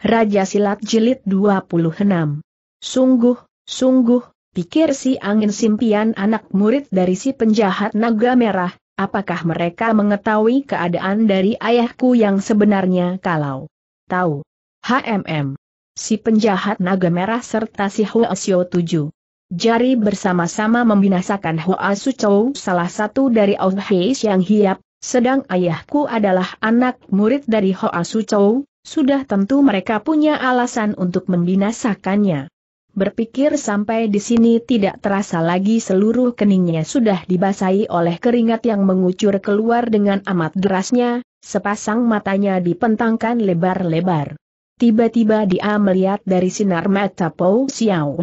Raja Silat Jilid 26. Sungguh, sungguh, pikir si angin simpian anak murid dari si penjahat naga merah, apakah mereka mengetahui keadaan dari ayahku yang sebenarnya kalau tahu. HMM. Si penjahat naga merah serta si Hua Sio 7. Jari bersama-sama membinasakan Hua Su Chou salah satu dari Auhei yang hiap, sedang ayahku adalah anak murid dari Hua Su Chou, sudah tentu mereka punya alasan untuk membinasakannya. Berpikir sampai di sini tidak terasa lagi seluruh keningnya sudah dibasahi oleh keringat yang mengucur keluar dengan amat derasnya, sepasang matanya dipentangkan lebar-lebar. Tiba-tiba dia melihat dari sinar mata Pou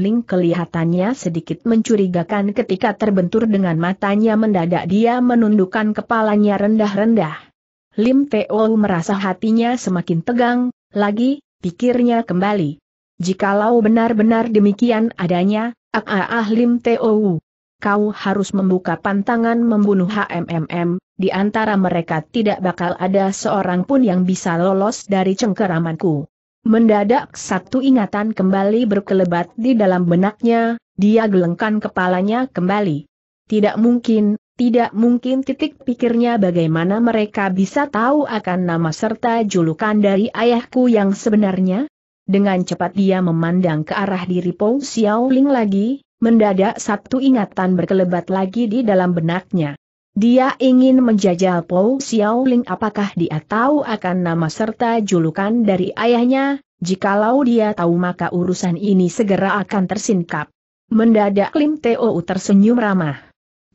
Ling kelihatannya sedikit mencurigakan ketika terbentur dengan matanya mendadak dia menundukkan kepalanya rendah-rendah. Lim Teo merasa hatinya semakin tegang, lagi, pikirnya kembali. Jikalau benar-benar demikian adanya, ah ah, ah Lim Teo. Kau harus membuka pantangan membunuh HMMM, di antara mereka tidak bakal ada seorang pun yang bisa lolos dari cengkeramanku. Mendadak satu ingatan kembali berkelebat di dalam benaknya, dia gelengkan kepalanya kembali. Tidak mungkin, tidak mungkin titik pikirnya bagaimana mereka bisa tahu akan nama serta julukan dari ayahku yang sebenarnya? Dengan cepat dia memandang ke arah diri Xiao Ling lagi, mendadak satu ingatan berkelebat lagi di dalam benaknya. Dia ingin menjajal Xiao Ling apakah dia tahu akan nama serta julukan dari ayahnya, jikalau dia tahu maka urusan ini segera akan tersingkap. Mendadak Lim Teo tersenyum ramah.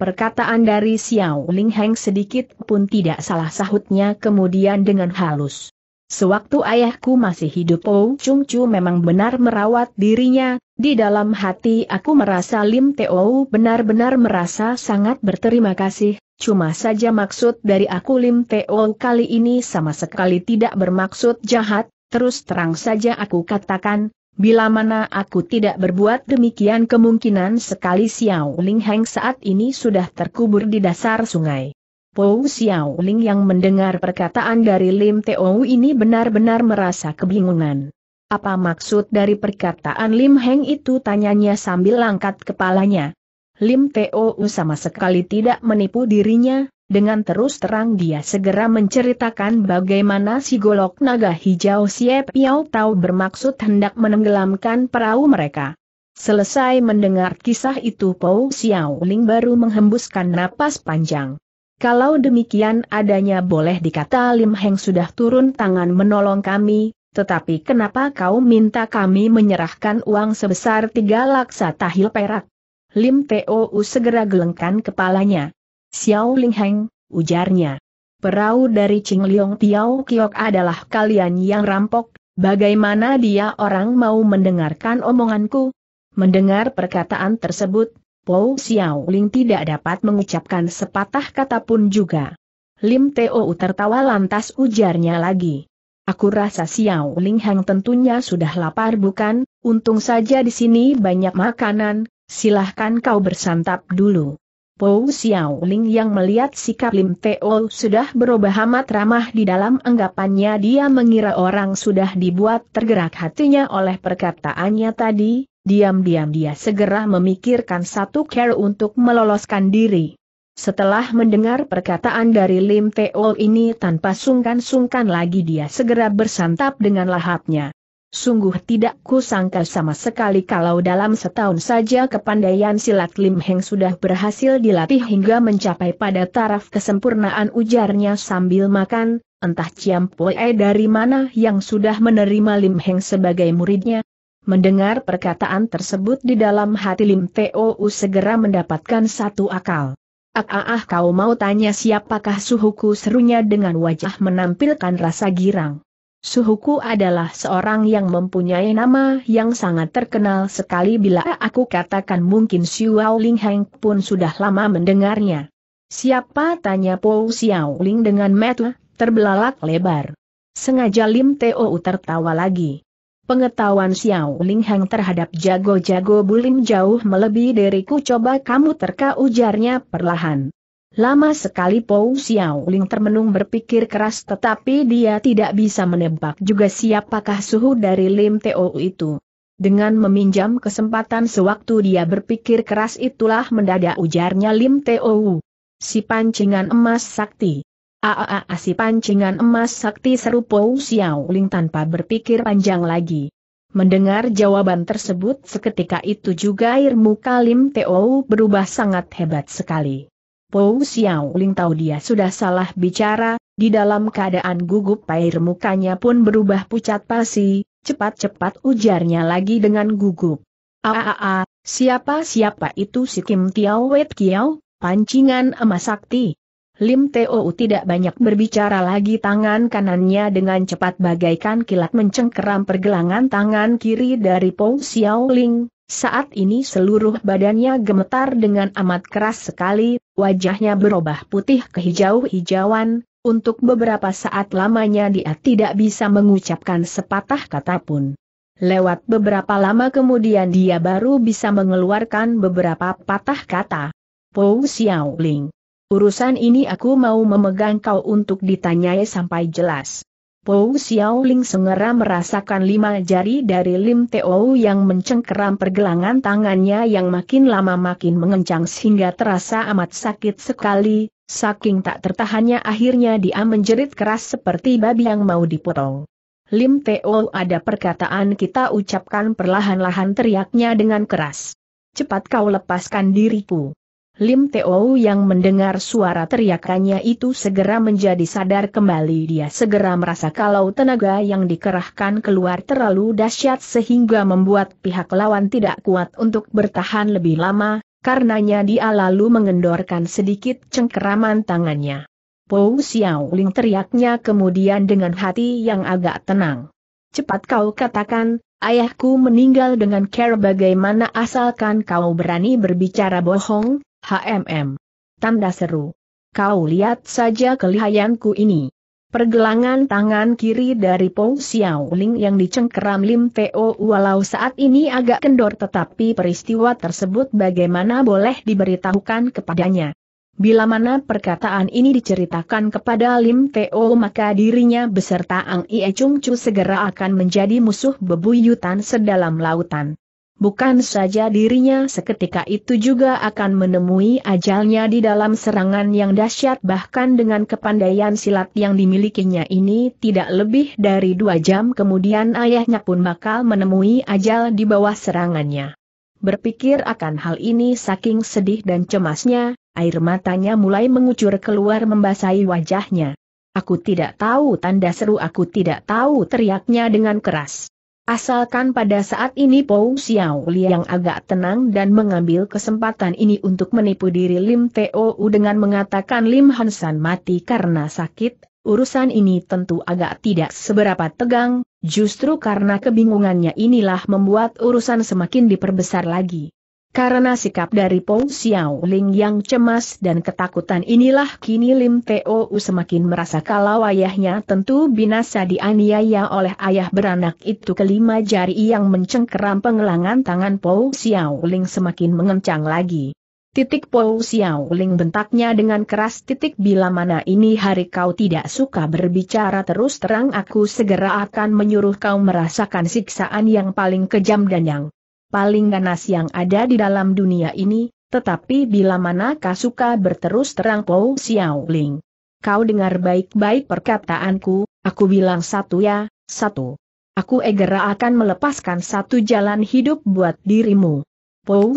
Perkataan dari Xiao Ling Heng sedikit pun tidak salah sahutnya kemudian dengan halus. Sewaktu ayahku masih hidup Oh Chung Chu memang benar merawat dirinya, di dalam hati aku merasa Lim Teo oh benar-benar merasa sangat berterima kasih, cuma saja maksud dari aku Lim Teo oh kali ini sama sekali tidak bermaksud jahat, terus terang saja aku katakan, Bila mana aku tidak berbuat demikian kemungkinan sekali Xiao Ling Heng saat ini sudah terkubur di dasar sungai. Pou Xiao Ling yang mendengar perkataan dari Lim Teo ini benar-benar merasa kebingungan. Apa maksud dari perkataan Lim Heng itu tanyanya sambil angkat kepalanya. Lim Teo sama sekali tidak menipu dirinya, dengan terus terang dia segera menceritakan bagaimana si golok naga hijau Siep Piau Tau bermaksud hendak menenggelamkan perahu mereka. Selesai mendengar kisah itu Pou Xiao Ling baru menghembuskan napas panjang. Kalau demikian adanya boleh dikata Lim Heng sudah turun tangan menolong kami, tetapi kenapa kau minta kami menyerahkan uang sebesar tiga laksa tahil perak? Lim Tou segera gelengkan kepalanya. Xiao Lingheng, ujarnya. Perahu dari Liong Tiao Kiok adalah kalian yang rampok, bagaimana dia orang mau mendengarkan omonganku? Mendengar perkataan tersebut, Po Xiao Ling tidak dapat mengucapkan sepatah kata pun juga. Lim Teo tertawa lantas ujarnya lagi. Aku rasa Ling Heng tentunya sudah lapar bukan, untung saja di sini banyak makanan, silahkan kau bersantap dulu. Xiao Ling yang melihat sikap Lim Teo sudah berubah amat ramah di dalam anggapannya dia mengira orang sudah dibuat tergerak hatinya oleh perkataannya tadi, diam-diam dia segera memikirkan satu cara untuk meloloskan diri. Setelah mendengar perkataan dari Lim Teo ini tanpa sungkan-sungkan lagi dia segera bersantap dengan lahapnya. Sungguh tidak kusangka sama sekali kalau dalam setahun saja kepandaian silat Lim Heng sudah berhasil dilatih hingga mencapai pada taraf kesempurnaan ujarnya sambil makan, entah Ciam Poe dari mana yang sudah menerima Lim Heng sebagai muridnya. Mendengar perkataan tersebut di dalam hati Lim Tou segera mendapatkan satu akal. Ah, ah, ah kau mau tanya siapakah suhuku serunya dengan wajah menampilkan rasa girang. Suhuku adalah seorang yang mempunyai nama yang sangat terkenal sekali bila aku katakan mungkin Xiao Ling Heng pun sudah lama mendengarnya. Siapa tanya Po Xiao Ling dengan mata terbelalak lebar. Sengaja Lim Teo tertawa lagi. Pengetahuan Xiao Ling Heng terhadap jago-jago bulim jauh melebihi diriku coba kamu terka ujarnya perlahan. Lama sekali Pou Xiaoling termenung berpikir keras tetapi dia tidak bisa menebak juga siapakah suhu dari Lim Teo itu. Dengan meminjam kesempatan sewaktu dia berpikir keras itulah mendadak ujarnya Lim Teo. Si pancingan emas sakti. Aaa ah, ah, ah, si pancingan emas sakti seru Pou Xiaoling tanpa berpikir panjang lagi. Mendengar jawaban tersebut seketika itu juga air muka Lim Teo berubah sangat hebat sekali. Pou Xiao Ling tahu dia sudah salah bicara, di dalam keadaan gugup air mukanya pun berubah pucat pasi, cepat-cepat ujarnya lagi dengan gugup. Aaaa, ah, ah, ah, siapa-siapa itu si Kim Tiao Wet Kiao, pancingan emas sakti? Lim Teo tidak banyak berbicara lagi tangan kanannya dengan cepat bagaikan kilat mencengkeram pergelangan tangan kiri dari Pou Xiao Ling, saat ini seluruh badannya gemetar dengan amat keras sekali, wajahnya berubah putih ke hijau-hijauan, untuk beberapa saat lamanya dia tidak bisa mengucapkan sepatah kata pun. Lewat beberapa lama kemudian dia baru bisa mengeluarkan beberapa patah kata. Po Xiaoling. Urusan ini aku mau memegang kau untuk ditanyai sampai jelas. Pou Xiaoling sengera merasakan lima jari dari Lim Teo yang mencengkeram pergelangan tangannya yang makin lama makin mengencang sehingga terasa amat sakit sekali, saking tak tertahannya akhirnya dia menjerit keras seperti babi yang mau dipotong. Lim Teo ada perkataan kita ucapkan perlahan-lahan teriaknya dengan keras. Cepat kau lepaskan diriku. Lim Teo yang mendengar suara teriakannya itu segera menjadi sadar kembali dia segera merasa kalau tenaga yang dikerahkan keluar terlalu dahsyat sehingga membuat pihak lawan tidak kuat untuk bertahan lebih lama, karenanya dia lalu mengendorkan sedikit cengkeraman tangannya. Po Xiao Ling teriaknya kemudian dengan hati yang agak tenang. Cepat kau katakan, Ayahku meninggal dengan care bagaimana asalkan kau berani berbicara bohong, HMM. Tanda seru. Kau lihat saja kelihayanku ini. Pergelangan tangan kiri dari Pong Xiaoling yang dicengkeram Lim Teo walau saat ini agak kendor tetapi peristiwa tersebut bagaimana boleh diberitahukan kepadanya. Bila mana perkataan ini diceritakan kepada Lim Teo maka dirinya beserta Ang Ie Chung Chu segera akan menjadi musuh bebuyutan sedalam lautan. Bukan saja dirinya seketika itu juga akan menemui ajalnya di dalam serangan yang dahsyat bahkan dengan kepandaian silat yang dimilikinya ini tidak lebih dari dua jam kemudian ayahnya pun bakal menemui ajal di bawah serangannya. Berpikir akan hal ini saking sedih dan cemasnya, air matanya mulai mengucur keluar membasahi wajahnya. Aku tidak tahu tanda seru aku tidak tahu teriaknya dengan keras. Asalkan pada saat ini Pou Xiao Li yang agak tenang dan mengambil kesempatan ini untuk menipu diri Lim Tou dengan mengatakan Lim Hansan mati karena sakit, urusan ini tentu agak tidak seberapa tegang, justru karena kebingungannya inilah membuat urusan semakin diperbesar lagi. Karena sikap dari Pou Ling yang cemas dan ketakutan inilah kini Lim Teo semakin merasa kalau ayahnya tentu binasa dianiaya oleh ayah beranak itu kelima jari yang mencengkeram pengelangan tangan Pou Ling semakin mengencang lagi. Titik Pou Ling bentaknya dengan keras titik bila mana ini hari kau tidak suka berbicara terus terang aku segera akan menyuruh kau merasakan siksaan yang paling kejam dan yang paling ganas yang ada di dalam dunia ini, tetapi bila mana kau suka berterus terang Pou Xiaoling. Kau dengar baik-baik perkataanku, aku bilang satu ya, satu. Aku egera akan melepaskan satu jalan hidup buat dirimu. Pou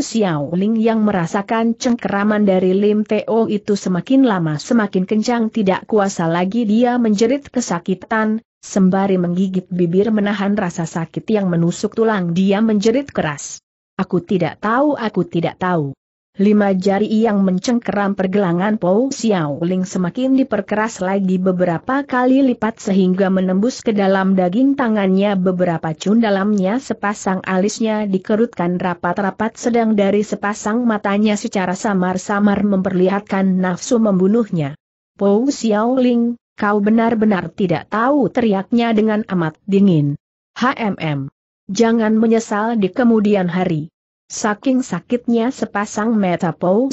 Ling yang merasakan cengkeraman dari Lim Teo itu semakin lama semakin kencang tidak kuasa lagi dia menjerit kesakitan, sembari menggigit bibir menahan rasa sakit yang menusuk tulang dia menjerit keras. Aku tidak tahu, aku tidak tahu. Lima jari yang mencengkeram pergelangan Pou Xiaoling semakin diperkeras lagi beberapa kali lipat sehingga menembus ke dalam daging tangannya beberapa cun dalamnya sepasang alisnya dikerutkan rapat-rapat sedang dari sepasang matanya secara samar-samar memperlihatkan nafsu membunuhnya. Pou Xiaoling, kau benar-benar tidak tahu teriaknya dengan amat dingin. HMM. Jangan menyesal di kemudian hari. Saking sakitnya sepasang mata Pou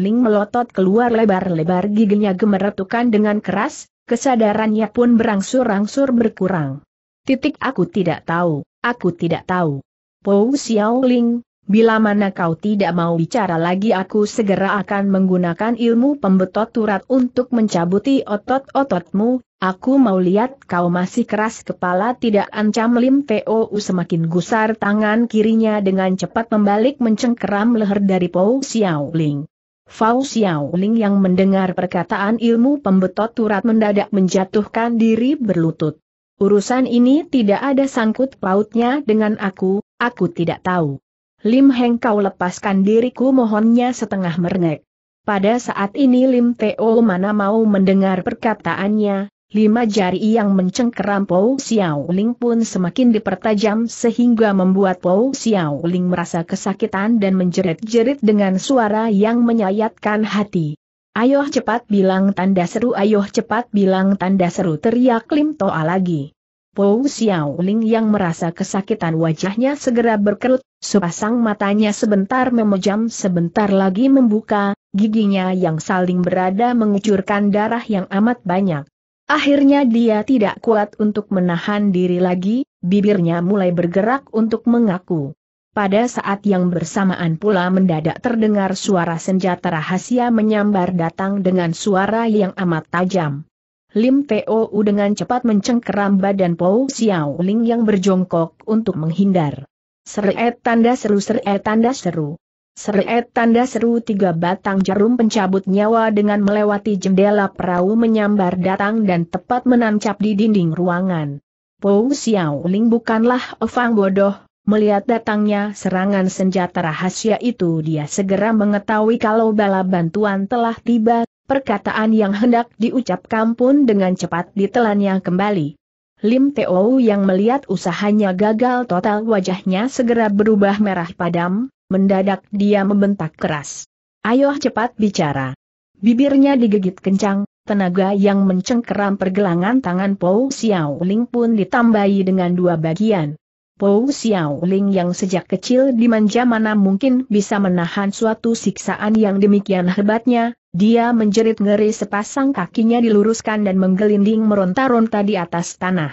Ling melotot keluar lebar-lebar giginya gemeretukan dengan keras, kesadarannya pun berangsur-angsur berkurang. Titik aku tidak tahu, aku tidak tahu. Pou Ling, Bila mana kau tidak mau bicara lagi aku segera akan menggunakan ilmu pembetot turat untuk mencabuti otot-ototmu, aku mau lihat kau masih keras kepala tidak ancam Lim semakin gusar tangan kirinya dengan cepat membalik mencengkeram leher dari Pou Xiao Ling. Fau Xiao Ling yang mendengar perkataan ilmu pembetot turat mendadak menjatuhkan diri berlutut. Urusan ini tidak ada sangkut pautnya dengan aku, aku tidak tahu. Lim Heng kau lepaskan diriku mohonnya setengah merengek. Pada saat ini Lim Teo mana mau mendengar perkataannya, lima jari yang mencengkeram Pou Xiao Ling pun semakin dipertajam sehingga membuat Pou Xiao Ling merasa kesakitan dan menjerit-jerit dengan suara yang menyayatkan hati. Ayoh cepat bilang tanda seru ayoh cepat bilang tanda seru teriak Lim Toa lagi. Pou Ling yang merasa kesakitan wajahnya segera berkerut, sepasang matanya sebentar memejam sebentar lagi membuka, giginya yang saling berada mengucurkan darah yang amat banyak. Akhirnya dia tidak kuat untuk menahan diri lagi, bibirnya mulai bergerak untuk mengaku. Pada saat yang bersamaan pula mendadak terdengar suara senjata rahasia menyambar datang dengan suara yang amat tajam. Lim Teo dengan cepat mencengkeram badan Pou Xiao Ling yang berjongkok untuk menghindar. Seret tanda seru seret tanda seru. Seret tanda seru tiga batang jarum pencabut nyawa dengan melewati jendela perahu menyambar datang dan tepat menancap di dinding ruangan. Pou Xiao Ling bukanlah orang bodoh, melihat datangnya serangan senjata rahasia itu dia segera mengetahui kalau bala bantuan telah tiba Perkataan yang hendak diucapkan pun dengan cepat ditelannya kembali. Lim Teo yang melihat usahanya gagal total wajahnya segera berubah merah padam, mendadak dia membentak keras. Ayo cepat bicara. Bibirnya digigit kencang, tenaga yang mencengkeram pergelangan tangan Po Xiao Ling pun ditambahi dengan dua bagian. Pou Xiao Ling yang sejak kecil dimanja mana mungkin bisa menahan suatu siksaan yang demikian hebatnya, dia menjerit ngeri sepasang kakinya diluruskan dan menggelinding meronta-ronta di atas tanah.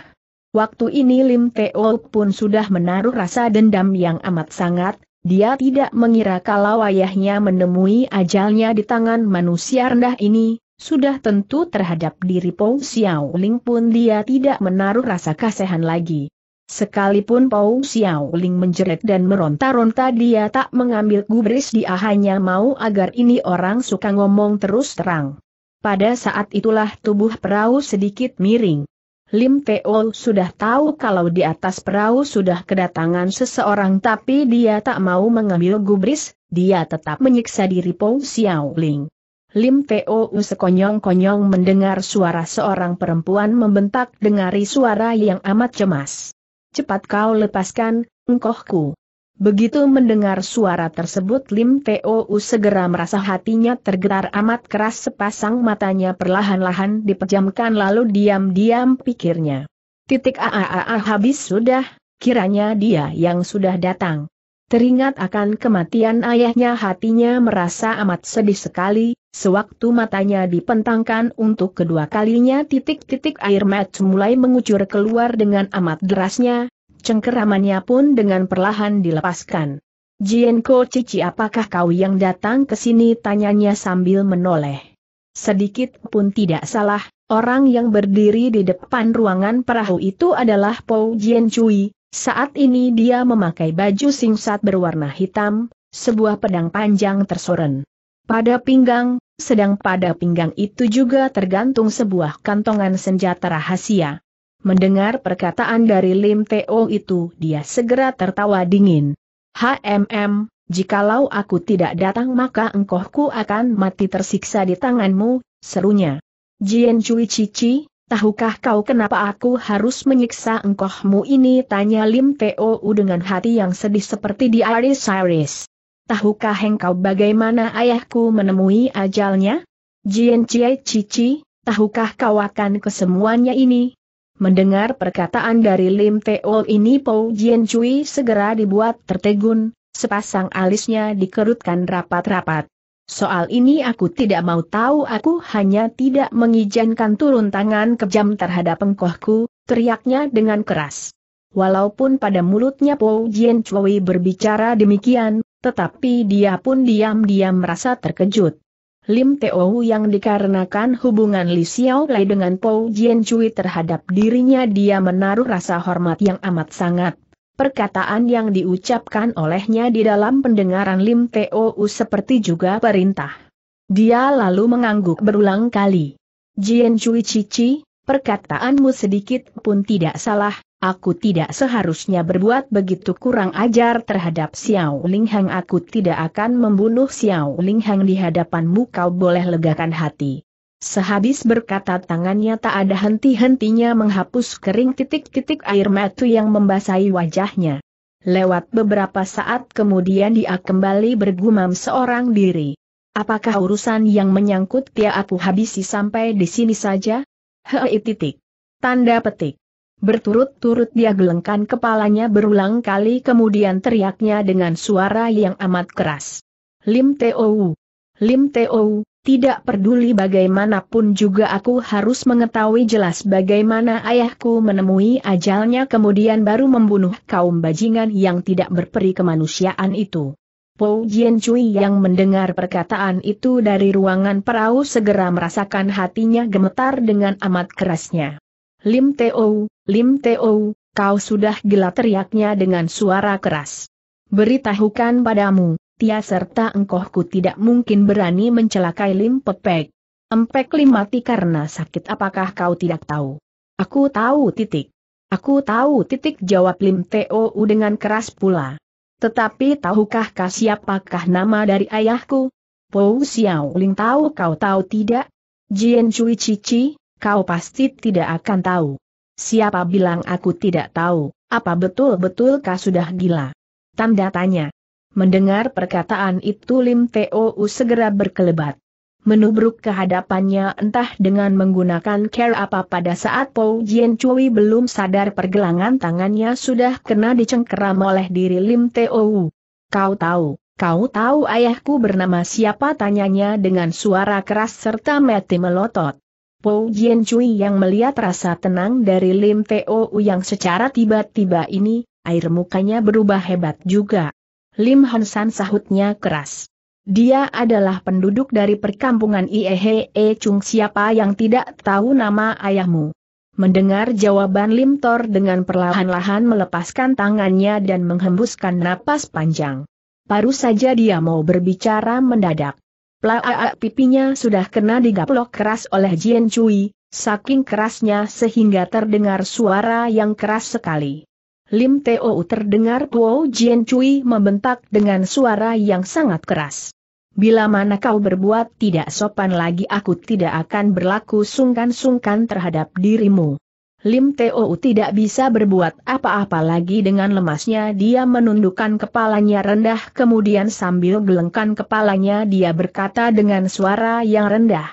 Waktu ini Lim Teo pun sudah menaruh rasa dendam yang amat sangat, dia tidak mengira kalau ayahnya menemui ajalnya di tangan manusia rendah ini, sudah tentu terhadap diri Pou Xiao Ling pun dia tidak menaruh rasa kasihan lagi. Sekalipun Pau Xiaoling menjerit dan meronta-ronta dia tak mengambil gubris dia hanya mau agar ini orang suka ngomong terus terang. Pada saat itulah tubuh perahu sedikit miring. Lim Teo sudah tahu kalau di atas perahu sudah kedatangan seseorang tapi dia tak mau mengambil gubris, dia tetap menyiksa diri Pau Xiaoling. Lim Teo sekonyong-konyong mendengar suara seorang perempuan membentak dengari suara yang amat cemas cepat kau lepaskan, engkohku. Begitu mendengar suara tersebut Lim Teo segera merasa hatinya tergetar amat keras sepasang matanya perlahan-lahan dipejamkan lalu diam-diam pikirnya. Titik aaaa habis sudah, kiranya dia yang sudah datang. Teringat akan kematian ayahnya hatinya merasa amat sedih sekali, sewaktu matanya dipentangkan untuk kedua kalinya titik-titik air mata mulai mengucur keluar dengan amat derasnya, cengkeramannya pun dengan perlahan dilepaskan. Jienko Cici apakah kau yang datang ke sini tanyanya sambil menoleh. Sedikit pun tidak salah, Orang yang berdiri di depan ruangan perahu itu adalah Pou Jien Cui, saat ini dia memakai baju singsat berwarna hitam, sebuah pedang panjang tersoren. Pada pinggang, sedang pada pinggang itu juga tergantung sebuah kantongan senjata rahasia. Mendengar perkataan dari Lim Teo itu dia segera tertawa dingin. HMM, jikalau aku tidak datang maka engkohku akan mati tersiksa di tanganmu, serunya. Jien Cui Cici, Tahukah kau kenapa aku harus menyiksa engkohmu ini? Tanya Lim Teo dengan hati yang sedih seperti di Aris Iris. Tahukah engkau bagaimana ayahku menemui ajalnya? Jian Chie Cici, tahukah kau akan kesemuanya ini? Mendengar perkataan dari Lim Teo ini Pou Jian Cui segera dibuat tertegun, sepasang alisnya dikerutkan rapat-rapat. Soal ini aku tidak mau tahu aku hanya tidak mengizinkan turun tangan kejam terhadap engkohku, teriaknya dengan keras. Walaupun pada mulutnya Po Jian Chui berbicara demikian, tetapi dia pun diam-diam merasa terkejut. Lim Teo yang dikarenakan hubungan Li Xiao Lai dengan Po Jian Chui terhadap dirinya dia menaruh rasa hormat yang amat sangat Perkataan yang diucapkan olehnya di dalam pendengaran Lim Teo seperti juga perintah. Dia lalu mengangguk berulang kali. Jian Cui Cici, perkataanmu sedikit pun tidak salah, aku tidak seharusnya berbuat begitu kurang ajar terhadap Xiao Ling Hang. Aku tidak akan membunuh Xiao Ling Hang di hadapanmu kau boleh legakan hati. Sehabis berkata tangannya tak ada henti-hentinya menghapus kering titik-titik air mata yang membasahi wajahnya. Lewat beberapa saat kemudian dia kembali bergumam seorang diri. Apakah urusan yang menyangkut dia aku habisi sampai di sini saja? Hei titik. Tanda petik. Berturut-turut dia gelengkan kepalanya berulang kali kemudian teriaknya dengan suara yang amat keras. Lim Teowu. Lim Teowu, tidak peduli bagaimanapun juga aku harus mengetahui jelas bagaimana ayahku menemui ajalnya kemudian baru membunuh kaum bajingan yang tidak berperi kemanusiaan itu. Po Jian Cui yang mendengar perkataan itu dari ruangan perahu segera merasakan hatinya gemetar dengan amat kerasnya. Lim Teo, Lim Teo, kau sudah gila teriaknya dengan suara keras. Beritahukan padamu, Tia serta engkohku tidak mungkin berani mencelakai Lim Pepek. Empek Lim mati karena sakit apakah kau tidak tahu? Aku tahu titik. Aku tahu titik jawab Lim T.O.U. dengan keras pula. Tetapi tahukah kau siapakah nama dari ayahku? Pou Xiao Ling tahu kau tahu tidak? Jian Cui Cici, kau pasti tidak akan tahu. Siapa bilang aku tidak tahu, apa betul-betul kau sudah gila? Tanda tanya. Mendengar perkataan itu Lim Teo segera berkelebat. Menubruk kehadapannya entah dengan menggunakan care apa pada saat Pou Jian Cui belum sadar pergelangan tangannya sudah kena dicengkeram oleh diri Lim Teo. Kau tahu, kau tahu ayahku bernama siapa tanyanya dengan suara keras serta mati melotot. Po Jian Cui yang melihat rasa tenang dari Lim Teo yang secara tiba-tiba ini, air mukanya berubah hebat juga. Lim Honsan sahutnya keras. Dia adalah penduduk dari perkampungan Iehe -e Chung siapa yang tidak tahu nama ayahmu. Mendengar jawaban Lim Tor dengan perlahan-lahan melepaskan tangannya dan menghembuskan napas panjang. Baru saja dia mau berbicara mendadak. Plaa pipinya sudah kena digaplok keras oleh Jian Cui, saking kerasnya sehingga terdengar suara yang keras sekali. Lim Teo terdengar Kuo Jian Cui membentak dengan suara yang sangat keras. Bila mana kau berbuat tidak sopan lagi aku tidak akan berlaku sungkan-sungkan terhadap dirimu. Lim Teo tidak bisa berbuat apa-apa lagi dengan lemasnya dia menundukkan kepalanya rendah kemudian sambil gelengkan kepalanya dia berkata dengan suara yang rendah.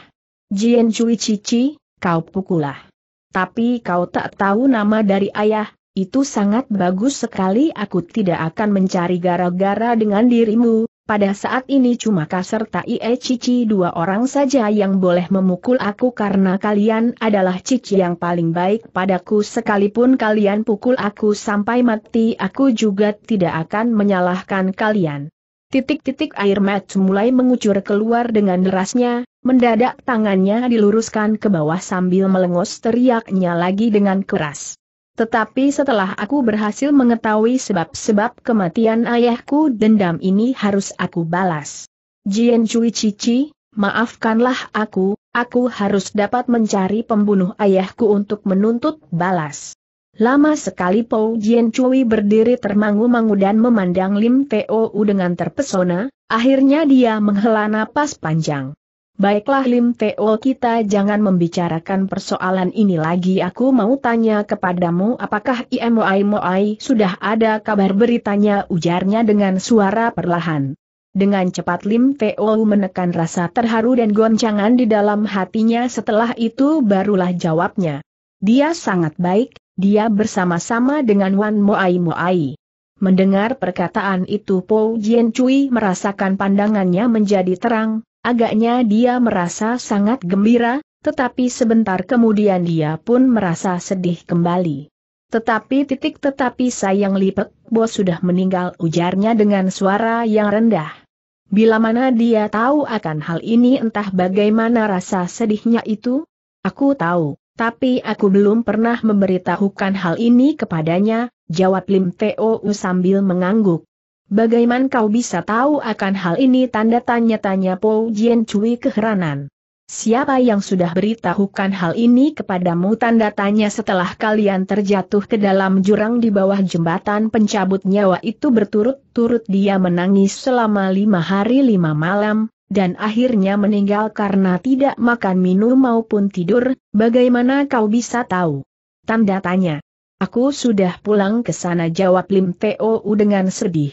Jian Cui Cici, kau pukulah. Tapi kau tak tahu nama dari ayah, itu sangat bagus sekali aku tidak akan mencari gara-gara dengan dirimu, pada saat ini cuma Kasar serta Ie eh, Cici dua orang saja yang boleh memukul aku karena kalian adalah Cici yang paling baik padaku sekalipun kalian pukul aku sampai mati aku juga tidak akan menyalahkan kalian. Titik-titik air mat mulai mengucur keluar dengan derasnya, mendadak tangannya diluruskan ke bawah sambil melengos teriaknya lagi dengan keras. Tetapi setelah aku berhasil mengetahui sebab-sebab kematian ayahku dendam ini harus aku balas. Jien Cui Cici, maafkanlah aku, aku harus dapat mencari pembunuh ayahku untuk menuntut balas. Lama sekali Po Jien Cui berdiri termangu-mangu dan memandang Lim Teo dengan terpesona, akhirnya dia menghela napas panjang. Baiklah Lim Teo kita jangan membicarakan persoalan ini lagi aku mau tanya kepadamu apakah IMOI Moai sudah ada kabar beritanya ujarnya dengan suara perlahan. Dengan cepat Lim Teo menekan rasa terharu dan goncangan di dalam hatinya setelah itu barulah jawabnya. Dia sangat baik, dia bersama-sama dengan Wan Moai Moai. Mendengar perkataan itu Po Jian Cui merasakan pandangannya menjadi terang, Agaknya dia merasa sangat gembira, tetapi sebentar kemudian dia pun merasa sedih kembali. Tetapi titik tetapi sayang Lipek Bos sudah meninggal ujarnya dengan suara yang rendah. Bila mana dia tahu akan hal ini entah bagaimana rasa sedihnya itu? Aku tahu, tapi aku belum pernah memberitahukan hal ini kepadanya, jawab Lim Teo sambil mengangguk. Bagaimana kau bisa tahu akan hal ini tanda tanya-tanya Po Jian Cui keheranan. Siapa yang sudah beritahukan hal ini kepadamu tanda tanya setelah kalian terjatuh ke dalam jurang di bawah jembatan pencabut nyawa itu berturut-turut dia menangis selama lima hari lima malam, dan akhirnya meninggal karena tidak makan minum maupun tidur, bagaimana kau bisa tahu? Tanda tanya. Aku sudah pulang ke sana jawab Lim Teo dengan sedih.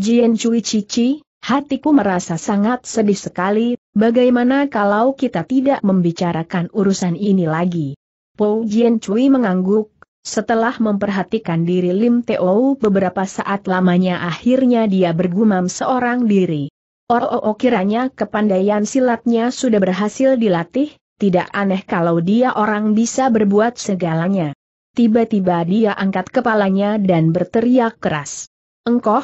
Jian Cui Cici, hatiku merasa sangat sedih sekali, bagaimana kalau kita tidak membicarakan urusan ini lagi. Po Jian Cui mengangguk, setelah memperhatikan diri Lim Teo beberapa saat lamanya akhirnya dia bergumam seorang diri. Oh, oh, oh kiranya kepandaian silatnya sudah berhasil dilatih, tidak aneh kalau dia orang bisa berbuat segalanya. Tiba-tiba dia angkat kepalanya dan berteriak keras. Engkoh,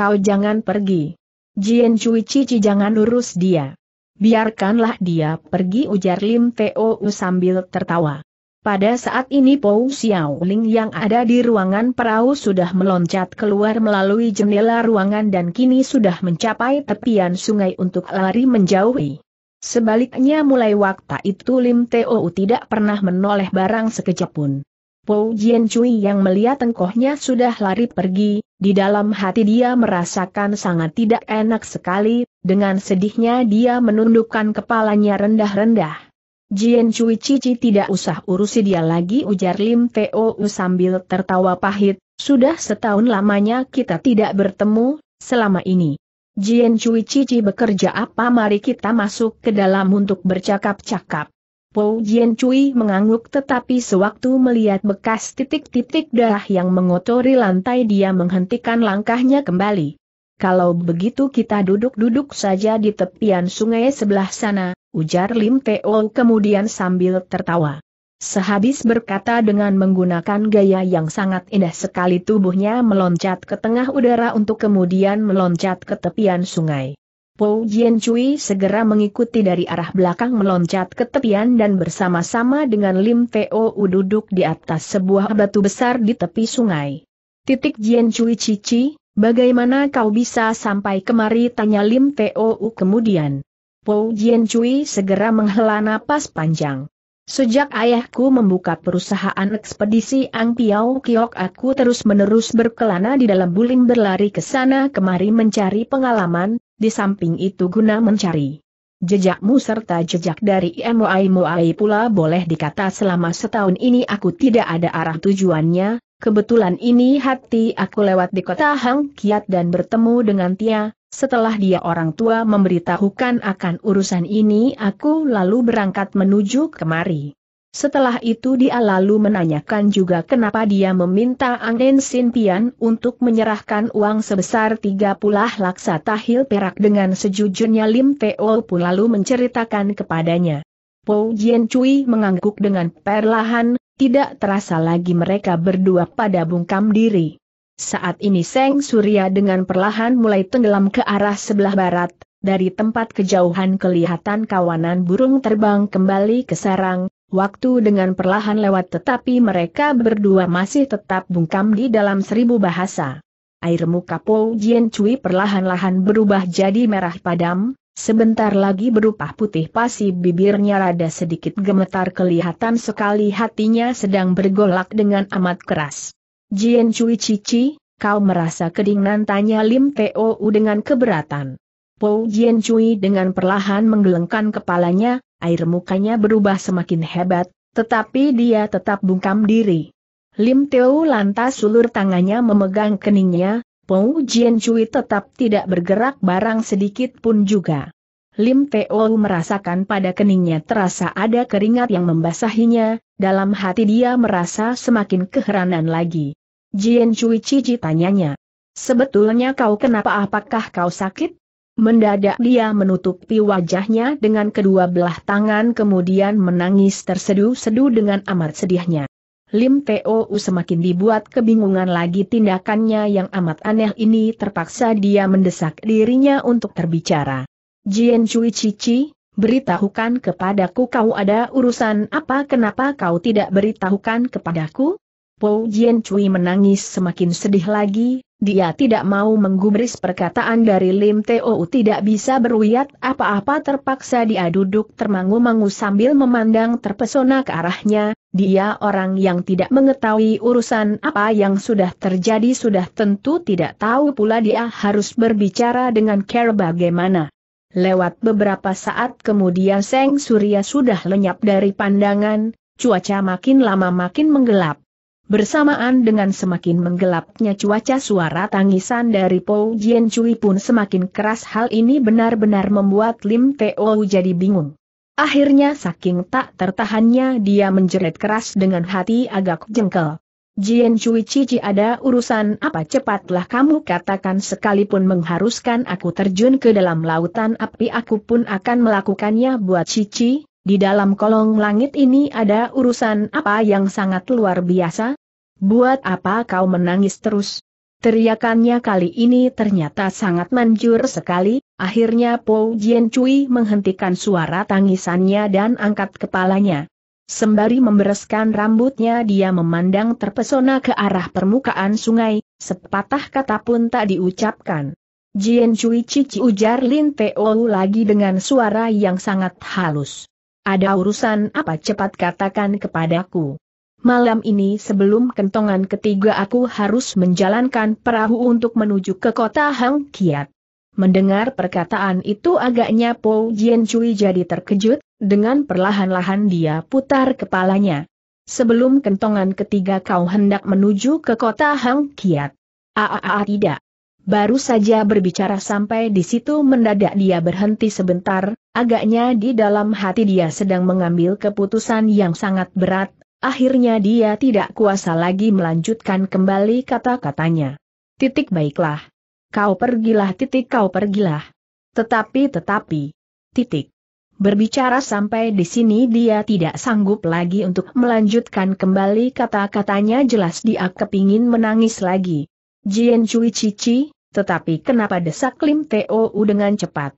Kau jangan pergi. Jian Cui Cici jangan urus dia. Biarkanlah dia pergi ujar Lim Teo sambil tertawa. Pada saat ini Pou Xiaoling yang ada di ruangan perahu sudah meloncat keluar melalui jendela ruangan dan kini sudah mencapai tepian sungai untuk lari menjauhi. Sebaliknya mulai waktu itu Lim Teo tidak pernah menoleh barang sekejap pun. Pou Jian Cui yang melihat tengkohnya sudah lari pergi, di dalam hati dia merasakan sangat tidak enak sekali, dengan sedihnya dia menundukkan kepalanya rendah-rendah. Jian Cui Cici tidak usah urusi dia lagi ujar Lim Teo sambil tertawa pahit, sudah setahun lamanya kita tidak bertemu, selama ini. Jian Cui Cici bekerja apa mari kita masuk ke dalam untuk bercakap-cakap. Pou Jian Cui mengangguk tetapi sewaktu melihat bekas titik-titik darah yang mengotori lantai dia menghentikan langkahnya kembali. Kalau begitu kita duduk-duduk saja di tepian sungai sebelah sana, ujar Lim Teo kemudian sambil tertawa. Sehabis berkata dengan menggunakan gaya yang sangat indah sekali tubuhnya meloncat ke tengah udara untuk kemudian meloncat ke tepian sungai. Pou Jian Cui segera mengikuti dari arah belakang meloncat ke tepian dan bersama-sama dengan Lim Teo U duduk di atas sebuah batu besar di tepi sungai. Titik Jian Cui Cici, bagaimana kau bisa sampai kemari tanya Lim Teo U kemudian. Pou Jian Cui segera menghela napas panjang. Sejak ayahku membuka perusahaan ekspedisi Ang Piao Kiok aku terus-menerus berkelana di dalam buling berlari ke sana kemari mencari pengalaman, di samping itu guna mencari jejakmu serta jejak dari Moai Moai pula boleh dikata selama setahun ini aku tidak ada arah tujuannya, kebetulan ini hati aku lewat di kota Hang Kiat dan bertemu dengan Tia, setelah dia orang tua memberitahukan akan urusan ini aku lalu berangkat menuju kemari. Setelah itu dia lalu menanyakan juga kenapa dia meminta angin Sin untuk menyerahkan uang sebesar 30 laksa tahil perak dengan sejujurnya Lim Teo pun lalu menceritakan kepadanya. Po Jian Cui mengangguk dengan perlahan, tidak terasa lagi mereka berdua pada bungkam diri. Saat ini Seng Surya dengan perlahan mulai tenggelam ke arah sebelah barat, dari tempat kejauhan kelihatan kawanan burung terbang kembali ke sarang, Waktu dengan perlahan lewat tetapi mereka berdua masih tetap bungkam di dalam seribu bahasa. Air muka Po Jien Cui perlahan-lahan berubah jadi merah padam, sebentar lagi berubah putih pasi bibirnya rada sedikit gemetar kelihatan sekali hatinya sedang bergolak dengan amat keras. Jien Cui Cici, kau merasa kedinginan tanya Lim Teo dengan keberatan. Po Jien Cui dengan perlahan menggelengkan kepalanya, air mukanya berubah semakin hebat, tetapi dia tetap bungkam diri. Lim Teo lantas sulur tangannya memegang keningnya, Pou Jian Cui tetap tidak bergerak barang sedikit pun juga. Lim Teo merasakan pada keningnya terasa ada keringat yang membasahinya, dalam hati dia merasa semakin keheranan lagi. Jian Cui cici tanyanya. Sebetulnya kau kenapa apakah kau sakit? Mendadak dia menutupi wajahnya dengan kedua belah tangan kemudian menangis tersedu-sedu dengan amat sedihnya. Lim Tuo semakin dibuat kebingungan lagi tindakannya yang amat aneh ini terpaksa dia mendesak dirinya untuk terbicara. Jien Cui Cici, beritahukan kepadaku kau ada urusan apa kenapa kau tidak beritahukan kepadaku? Pou Jian Cui menangis semakin sedih lagi, dia tidak mau menggubris perkataan dari Lim Teo tidak bisa berwiat apa-apa terpaksa dia duduk termangu-mangu sambil memandang terpesona ke arahnya, dia orang yang tidak mengetahui urusan apa yang sudah terjadi sudah tentu tidak tahu pula dia harus berbicara dengan care bagaimana. Lewat beberapa saat kemudian Seng Surya sudah lenyap dari pandangan, cuaca makin lama makin menggelap. Bersamaan dengan semakin menggelapnya cuaca suara tangisan dari Po Jian Cui pun semakin keras hal ini benar-benar membuat Lim Teo jadi bingung. Akhirnya saking tak tertahannya dia menjerit keras dengan hati agak jengkel. Jian Cui Cici ada urusan apa cepatlah kamu katakan sekalipun mengharuskan aku terjun ke dalam lautan api aku pun akan melakukannya buat Cici, di dalam kolong langit ini ada urusan apa yang sangat luar biasa? Buat apa kau menangis terus? Teriakannya kali ini ternyata sangat manjur sekali, akhirnya Po Jian Cui menghentikan suara tangisannya dan angkat kepalanya. Sembari membereskan rambutnya dia memandang terpesona ke arah permukaan sungai, sepatah kata pun tak diucapkan. Jian Cui cici ujar Lin Teo lagi dengan suara yang sangat halus. Ada urusan apa cepat katakan kepadaku malam ini sebelum kentongan ketiga aku harus menjalankan perahu untuk menuju ke kota Hang Kiat. Mendengar perkataan itu agaknya Po Jian Cui jadi terkejut, dengan perlahan-lahan dia putar kepalanya. Sebelum kentongan ketiga kau hendak menuju ke kota Hang Kiat. Aa ah, ah, ah, tidak. Baru saja berbicara sampai di situ mendadak dia berhenti sebentar, agaknya di dalam hati dia sedang mengambil keputusan yang sangat berat, Akhirnya dia tidak kuasa lagi melanjutkan kembali kata-katanya. Titik baiklah. Kau pergilah titik kau pergilah. Tetapi tetapi. Titik. Berbicara sampai di sini dia tidak sanggup lagi untuk melanjutkan kembali kata-katanya jelas dia kepingin menangis lagi. Jien Cui Cici, tetapi kenapa desak Lim Teo dengan cepat?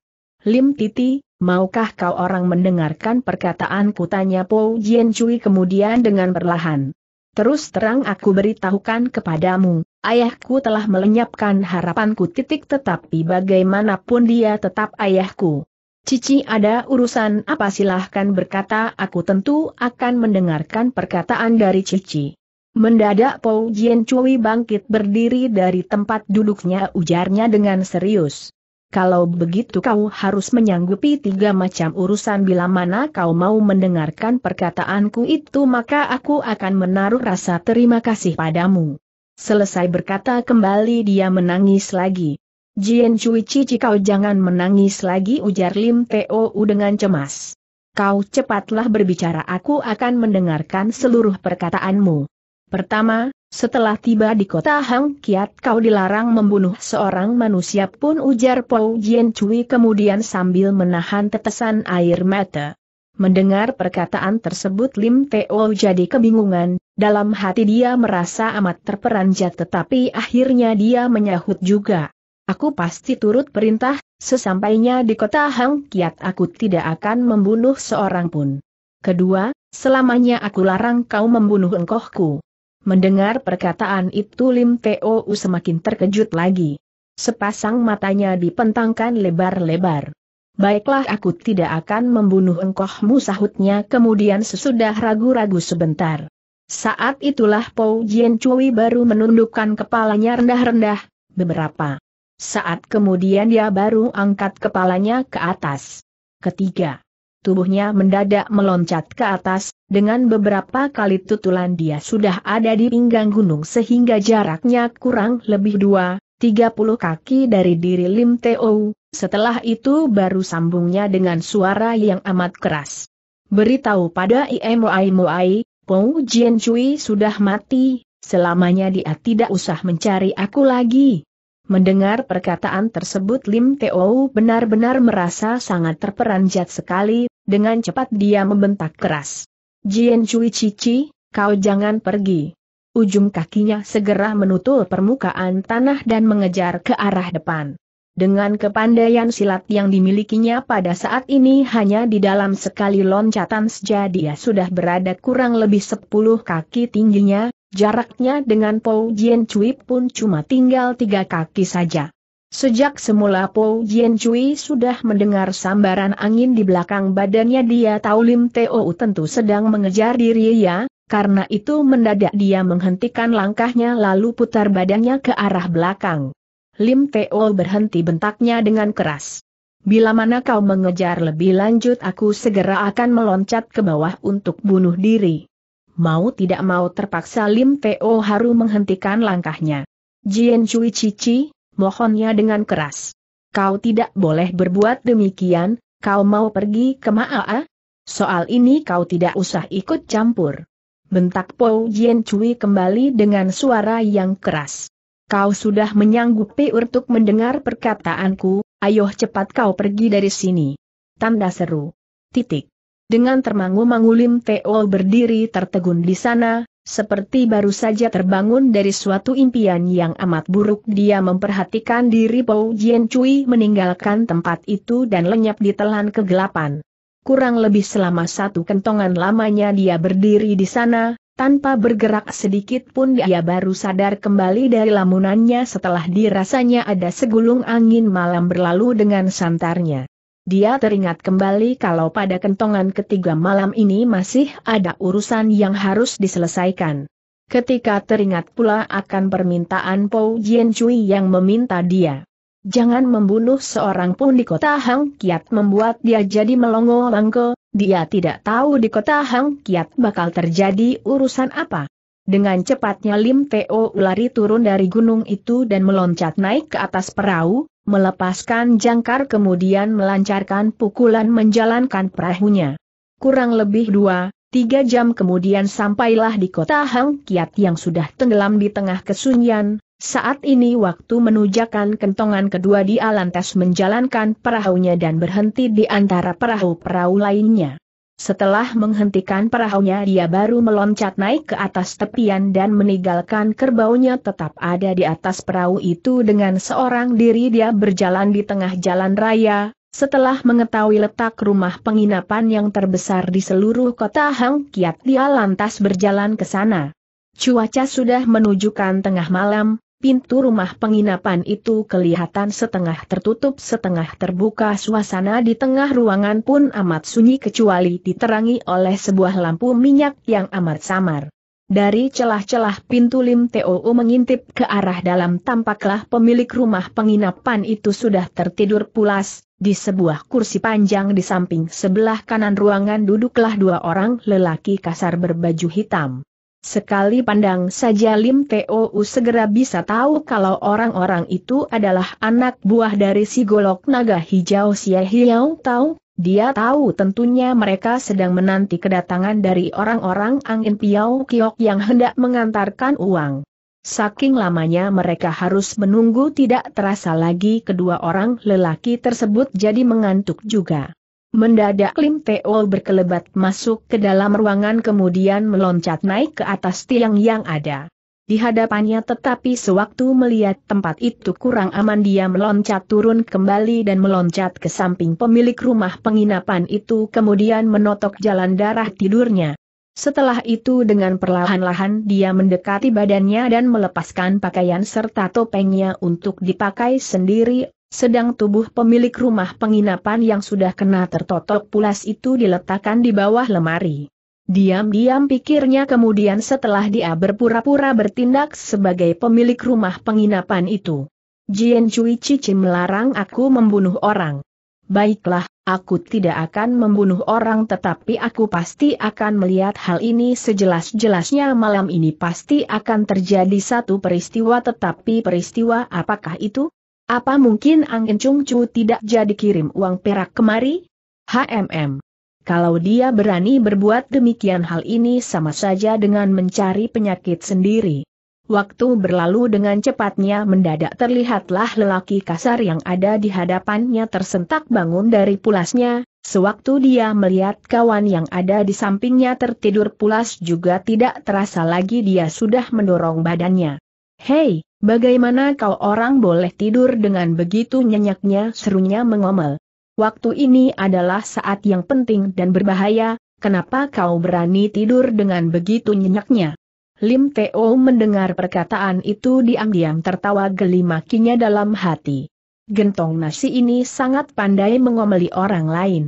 Lim Titi, maukah kau orang mendengarkan perkataan kutanya Po Jian Cui kemudian dengan perlahan. Terus terang aku beritahukan kepadamu, ayahku telah melenyapkan harapanku titik tetapi bagaimanapun dia tetap ayahku. Cici ada urusan apa silahkan berkata aku tentu akan mendengarkan perkataan dari Cici. Mendadak Po Jian Cui bangkit berdiri dari tempat duduknya ujarnya dengan serius. Kalau begitu kau harus menyanggupi tiga macam urusan bila mana kau mau mendengarkan perkataanku itu maka aku akan menaruh rasa terima kasih padamu. Selesai berkata kembali dia menangis lagi. Jien Cui Cici kau jangan menangis lagi ujar Lim Teo dengan cemas. Kau cepatlah berbicara aku akan mendengarkan seluruh perkataanmu. Pertama, setelah tiba di kota Hang Kiat kau dilarang membunuh seorang manusia pun ujar Pou Jian Cui kemudian sambil menahan tetesan air mata. Mendengar perkataan tersebut Lim Teo jadi kebingungan, dalam hati dia merasa amat terperanjat tetapi akhirnya dia menyahut juga. Aku pasti turut perintah, sesampainya di kota Hang Kiat aku tidak akan membunuh seorang pun. Kedua, selamanya aku larang kau membunuh engkohku. Mendengar perkataan itu Lim Teo semakin terkejut lagi. Sepasang matanya dipentangkan lebar-lebar. Baiklah aku tidak akan membunuh engkohmu sahutnya kemudian sesudah ragu-ragu sebentar. Saat itulah Po Jian Cui baru menundukkan kepalanya rendah-rendah, beberapa. Saat kemudian dia baru angkat kepalanya ke atas. Ketiga tubuhnya mendadak meloncat ke atas, dengan beberapa kali tutulan dia sudah ada di pinggang gunung sehingga jaraknya kurang lebih dua, tiga puluh kaki dari diri Lim Teo, setelah itu baru sambungnya dengan suara yang amat keras. Beritahu pada IMOI Moai, Pou Jian Cui sudah mati, selamanya dia tidak usah mencari aku lagi. Mendengar perkataan tersebut Lim Teo benar-benar merasa sangat terperanjat sekali, dengan cepat dia membentak keras. Jian Cui Cici, kau jangan pergi. Ujung kakinya segera menutul permukaan tanah dan mengejar ke arah depan. Dengan kepandaian silat yang dimilikinya pada saat ini hanya di dalam sekali loncatan saja dia sudah berada kurang lebih 10 kaki tingginya, jaraknya dengan Pou Jian Cui pun cuma tinggal tiga kaki saja. Sejak semula Po Jian Cui sudah mendengar sambaran angin di belakang badannya dia tahu Lim Teo oh tentu sedang mengejar diri ya, karena itu mendadak dia menghentikan langkahnya lalu putar badannya ke arah belakang. Lim Teo oh berhenti bentaknya dengan keras. Bila mana kau mengejar lebih lanjut aku segera akan meloncat ke bawah untuk bunuh diri. Mau tidak mau terpaksa Lim Teo oh harus menghentikan langkahnya. Jian Cui Cici, mohonnya dengan keras. Kau tidak boleh berbuat demikian, kau mau pergi ke Maa? Soal ini kau tidak usah ikut campur. Bentak Po Jien Cui kembali dengan suara yang keras. Kau sudah menyanggupi untuk mendengar perkataanku, ayo cepat kau pergi dari sini. Tanda seru. Titik. Dengan termangu-mangu Lim Teo berdiri tertegun di sana, seperti baru saja terbangun dari suatu impian yang amat buruk dia memperhatikan diri Pou Jian Cui meninggalkan tempat itu dan lenyap di telan kegelapan. Kurang lebih selama satu kentongan lamanya dia berdiri di sana, tanpa bergerak sedikit pun dia baru sadar kembali dari lamunannya setelah dirasanya ada segulung angin malam berlalu dengan santarnya. Dia teringat kembali kalau pada kentongan ketiga malam ini masih ada urusan yang harus diselesaikan. Ketika teringat pula akan permintaan Po Jian Cui yang meminta dia. Jangan membunuh seorang pun di kota Hang Kiat membuat dia jadi melongo langko, dia tidak tahu di kota Hang Kiat bakal terjadi urusan apa. Dengan cepatnya Lim Teo lari turun dari gunung itu dan meloncat naik ke atas perahu, melepaskan jangkar kemudian melancarkan pukulan menjalankan perahunya. Kurang lebih dua, tiga jam kemudian sampailah di kota Hang Kiat yang sudah tenggelam di tengah kesunyian, saat ini waktu menujakan kentongan kedua di Alantes menjalankan perahunya dan berhenti di antara perahu-perahu lainnya. Setelah menghentikan perahunya dia baru meloncat naik ke atas tepian dan meninggalkan kerbaunya tetap ada di atas perahu itu dengan seorang diri dia berjalan di tengah jalan raya, setelah mengetahui letak rumah penginapan yang terbesar di seluruh kota Hang Kiat dia lantas berjalan ke sana. Cuaca sudah menunjukkan tengah malam, Pintu rumah penginapan itu kelihatan setengah tertutup setengah terbuka suasana di tengah ruangan pun amat sunyi kecuali diterangi oleh sebuah lampu minyak yang amat samar. Dari celah-celah pintu Lim Teo mengintip ke arah dalam tampaklah pemilik rumah penginapan itu sudah tertidur pulas, di sebuah kursi panjang di samping sebelah kanan ruangan duduklah dua orang lelaki kasar berbaju hitam. Sekali pandang saja Lim Tou segera bisa tahu kalau orang-orang itu adalah anak buah dari si golok naga hijau Xie Hiao Tau, Dia tahu tentunya mereka sedang menanti kedatangan dari orang-orang angin Piau Kiok yang hendak mengantarkan uang. Saking lamanya mereka harus menunggu tidak terasa lagi kedua orang lelaki tersebut jadi mengantuk juga. Mendadak Lim Teol berkelebat masuk ke dalam ruangan kemudian meloncat naik ke atas tiang yang ada. Di hadapannya tetapi sewaktu melihat tempat itu kurang aman dia meloncat turun kembali dan meloncat ke samping pemilik rumah penginapan itu kemudian menotok jalan darah tidurnya. Setelah itu dengan perlahan-lahan dia mendekati badannya dan melepaskan pakaian serta topengnya untuk dipakai sendiri sedang tubuh pemilik rumah penginapan yang sudah kena tertotok pulas itu diletakkan di bawah lemari. Diam-diam pikirnya kemudian setelah dia berpura-pura bertindak sebagai pemilik rumah penginapan itu. Jian Cui Cici melarang aku membunuh orang. Baiklah, aku tidak akan membunuh orang tetapi aku pasti akan melihat hal ini sejelas-jelasnya malam ini pasti akan terjadi satu peristiwa tetapi peristiwa apakah itu? Apa mungkin Ang Chung Chu tidak jadi kirim uang perak kemari? HMM. Kalau dia berani berbuat demikian hal ini sama saja dengan mencari penyakit sendiri. Waktu berlalu dengan cepatnya mendadak terlihatlah lelaki kasar yang ada di hadapannya tersentak bangun dari pulasnya, sewaktu dia melihat kawan yang ada di sampingnya tertidur pulas juga tidak terasa lagi dia sudah mendorong badannya. Hei, Bagaimana kau orang boleh tidur dengan begitu nyenyaknya serunya mengomel. Waktu ini adalah saat yang penting dan berbahaya, kenapa kau berani tidur dengan begitu nyenyaknya? Lim Teo mendengar perkataan itu diam-diam tertawa geli makinya dalam hati. Gentong nasi ini sangat pandai mengomeli orang lain.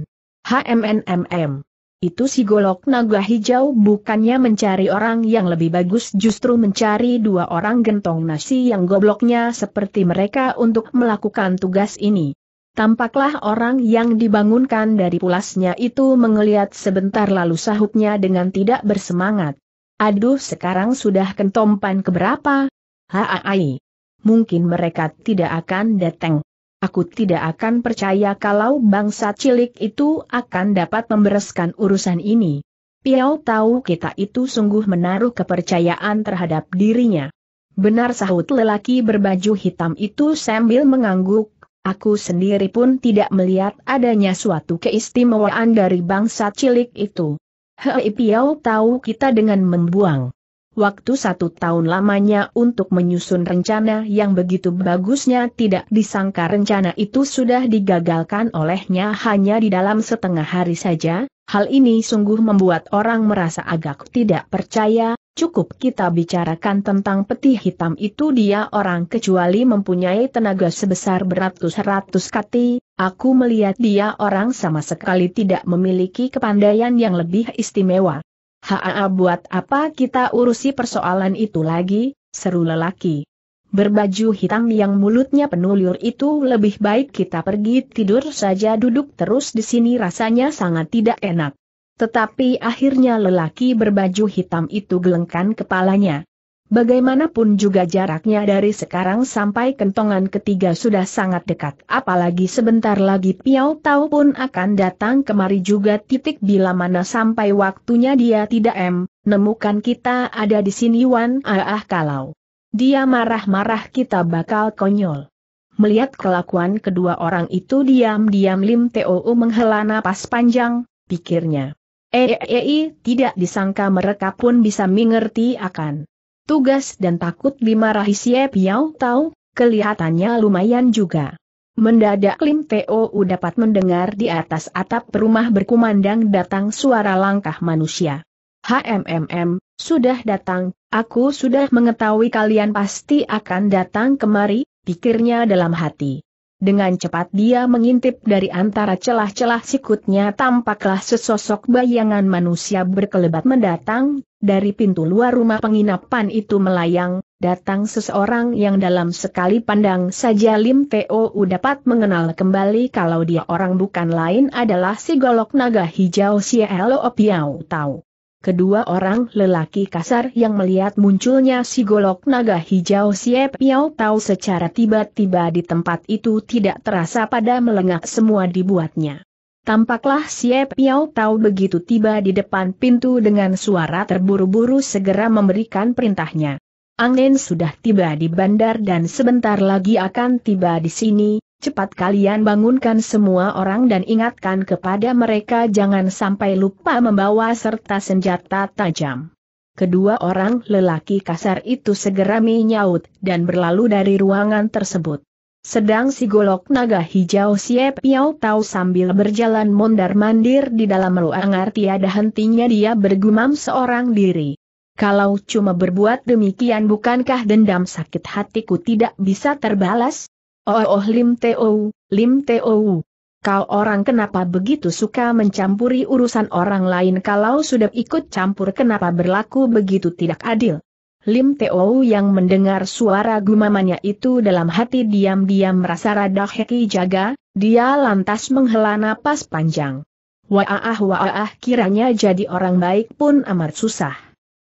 HMNMM. Itu si golok naga hijau bukannya mencari orang yang lebih bagus justru mencari dua orang gentong nasi yang gobloknya seperti mereka untuk melakukan tugas ini. Tampaklah orang yang dibangunkan dari pulasnya itu mengeliat sebentar lalu sahutnya dengan tidak bersemangat. Aduh sekarang sudah kentompan keberapa? Haai. Mungkin mereka tidak akan datang. Aku tidak akan percaya kalau bangsa cilik itu akan dapat membereskan urusan ini. Piao tahu kita itu sungguh menaruh kepercayaan terhadap dirinya. Benar sahut lelaki berbaju hitam itu sambil mengangguk, aku sendiri pun tidak melihat adanya suatu keistimewaan dari bangsa cilik itu. Hei piao tahu kita dengan membuang waktu satu tahun lamanya untuk menyusun rencana yang begitu bagusnya tidak disangka rencana itu sudah digagalkan olehnya hanya di dalam setengah hari saja, hal ini sungguh membuat orang merasa agak tidak percaya, cukup kita bicarakan tentang peti hitam itu dia orang kecuali mempunyai tenaga sebesar beratus-ratus kati, aku melihat dia orang sama sekali tidak memiliki kepandaian yang lebih istimewa. Haa buat apa kita urusi persoalan itu lagi, seru lelaki. Berbaju hitam yang mulutnya penulur itu lebih baik kita pergi tidur saja duduk terus di sini rasanya sangat tidak enak. Tetapi akhirnya lelaki berbaju hitam itu gelengkan kepalanya. Bagaimanapun juga jaraknya dari sekarang sampai kentongan ketiga sudah sangat dekat. Apalagi sebentar lagi Piau Tau pun akan datang kemari juga titik bila mana sampai waktunya dia tidak em, nemukan kita ada di sini Wan ah kalau. Dia marah-marah kita bakal konyol. Melihat kelakuan kedua orang itu diam-diam Lim Teo menghela napas panjang, pikirnya. Eh, -e -e, tidak disangka mereka pun bisa mengerti akan tugas dan takut dimarahi Xie Piao tahu, kelihatannya lumayan juga. Mendadak Lim Teo dapat mendengar di atas atap rumah berkumandang datang suara langkah manusia. HMMM, sudah datang, aku sudah mengetahui kalian pasti akan datang kemari, pikirnya dalam hati. Dengan cepat dia mengintip dari antara celah-celah sikutnya tampaklah sesosok bayangan manusia berkelebat mendatang, dari pintu luar rumah penginapan itu melayang, datang seseorang yang dalam sekali pandang saja Lim Teo dapat mengenal kembali kalau dia orang bukan lain adalah si golok naga hijau si Elo Piau Tau. Kedua orang lelaki kasar yang melihat munculnya si golok naga hijau si Piau Tau secara tiba-tiba di tempat itu tidak terasa pada melengak semua dibuatnya. Tampaklah siap Piao Tau begitu tiba di depan pintu dengan suara terburu-buru segera memberikan perintahnya. Angin sudah tiba di bandar dan sebentar lagi akan tiba di sini, cepat kalian bangunkan semua orang dan ingatkan kepada mereka jangan sampai lupa membawa serta senjata tajam. Kedua orang lelaki kasar itu segera menyaut dan berlalu dari ruangan tersebut. Sedang si golok naga hijau siap Piau tahu sambil berjalan mondar-mandir di dalam ruangar tiada hentinya dia bergumam seorang diri. Kalau cuma berbuat demikian bukankah dendam sakit hatiku tidak bisa terbalas? Oh, oh Lim Teo, Lim Teo. Kau orang kenapa begitu suka mencampuri urusan orang lain kalau sudah ikut campur kenapa berlaku begitu tidak adil? Lim Teo yang mendengar suara gumamannya itu dalam hati diam-diam merasa rada heki jaga, dia lantas menghela napas panjang. Waah waah kiranya jadi orang baik pun amat susah.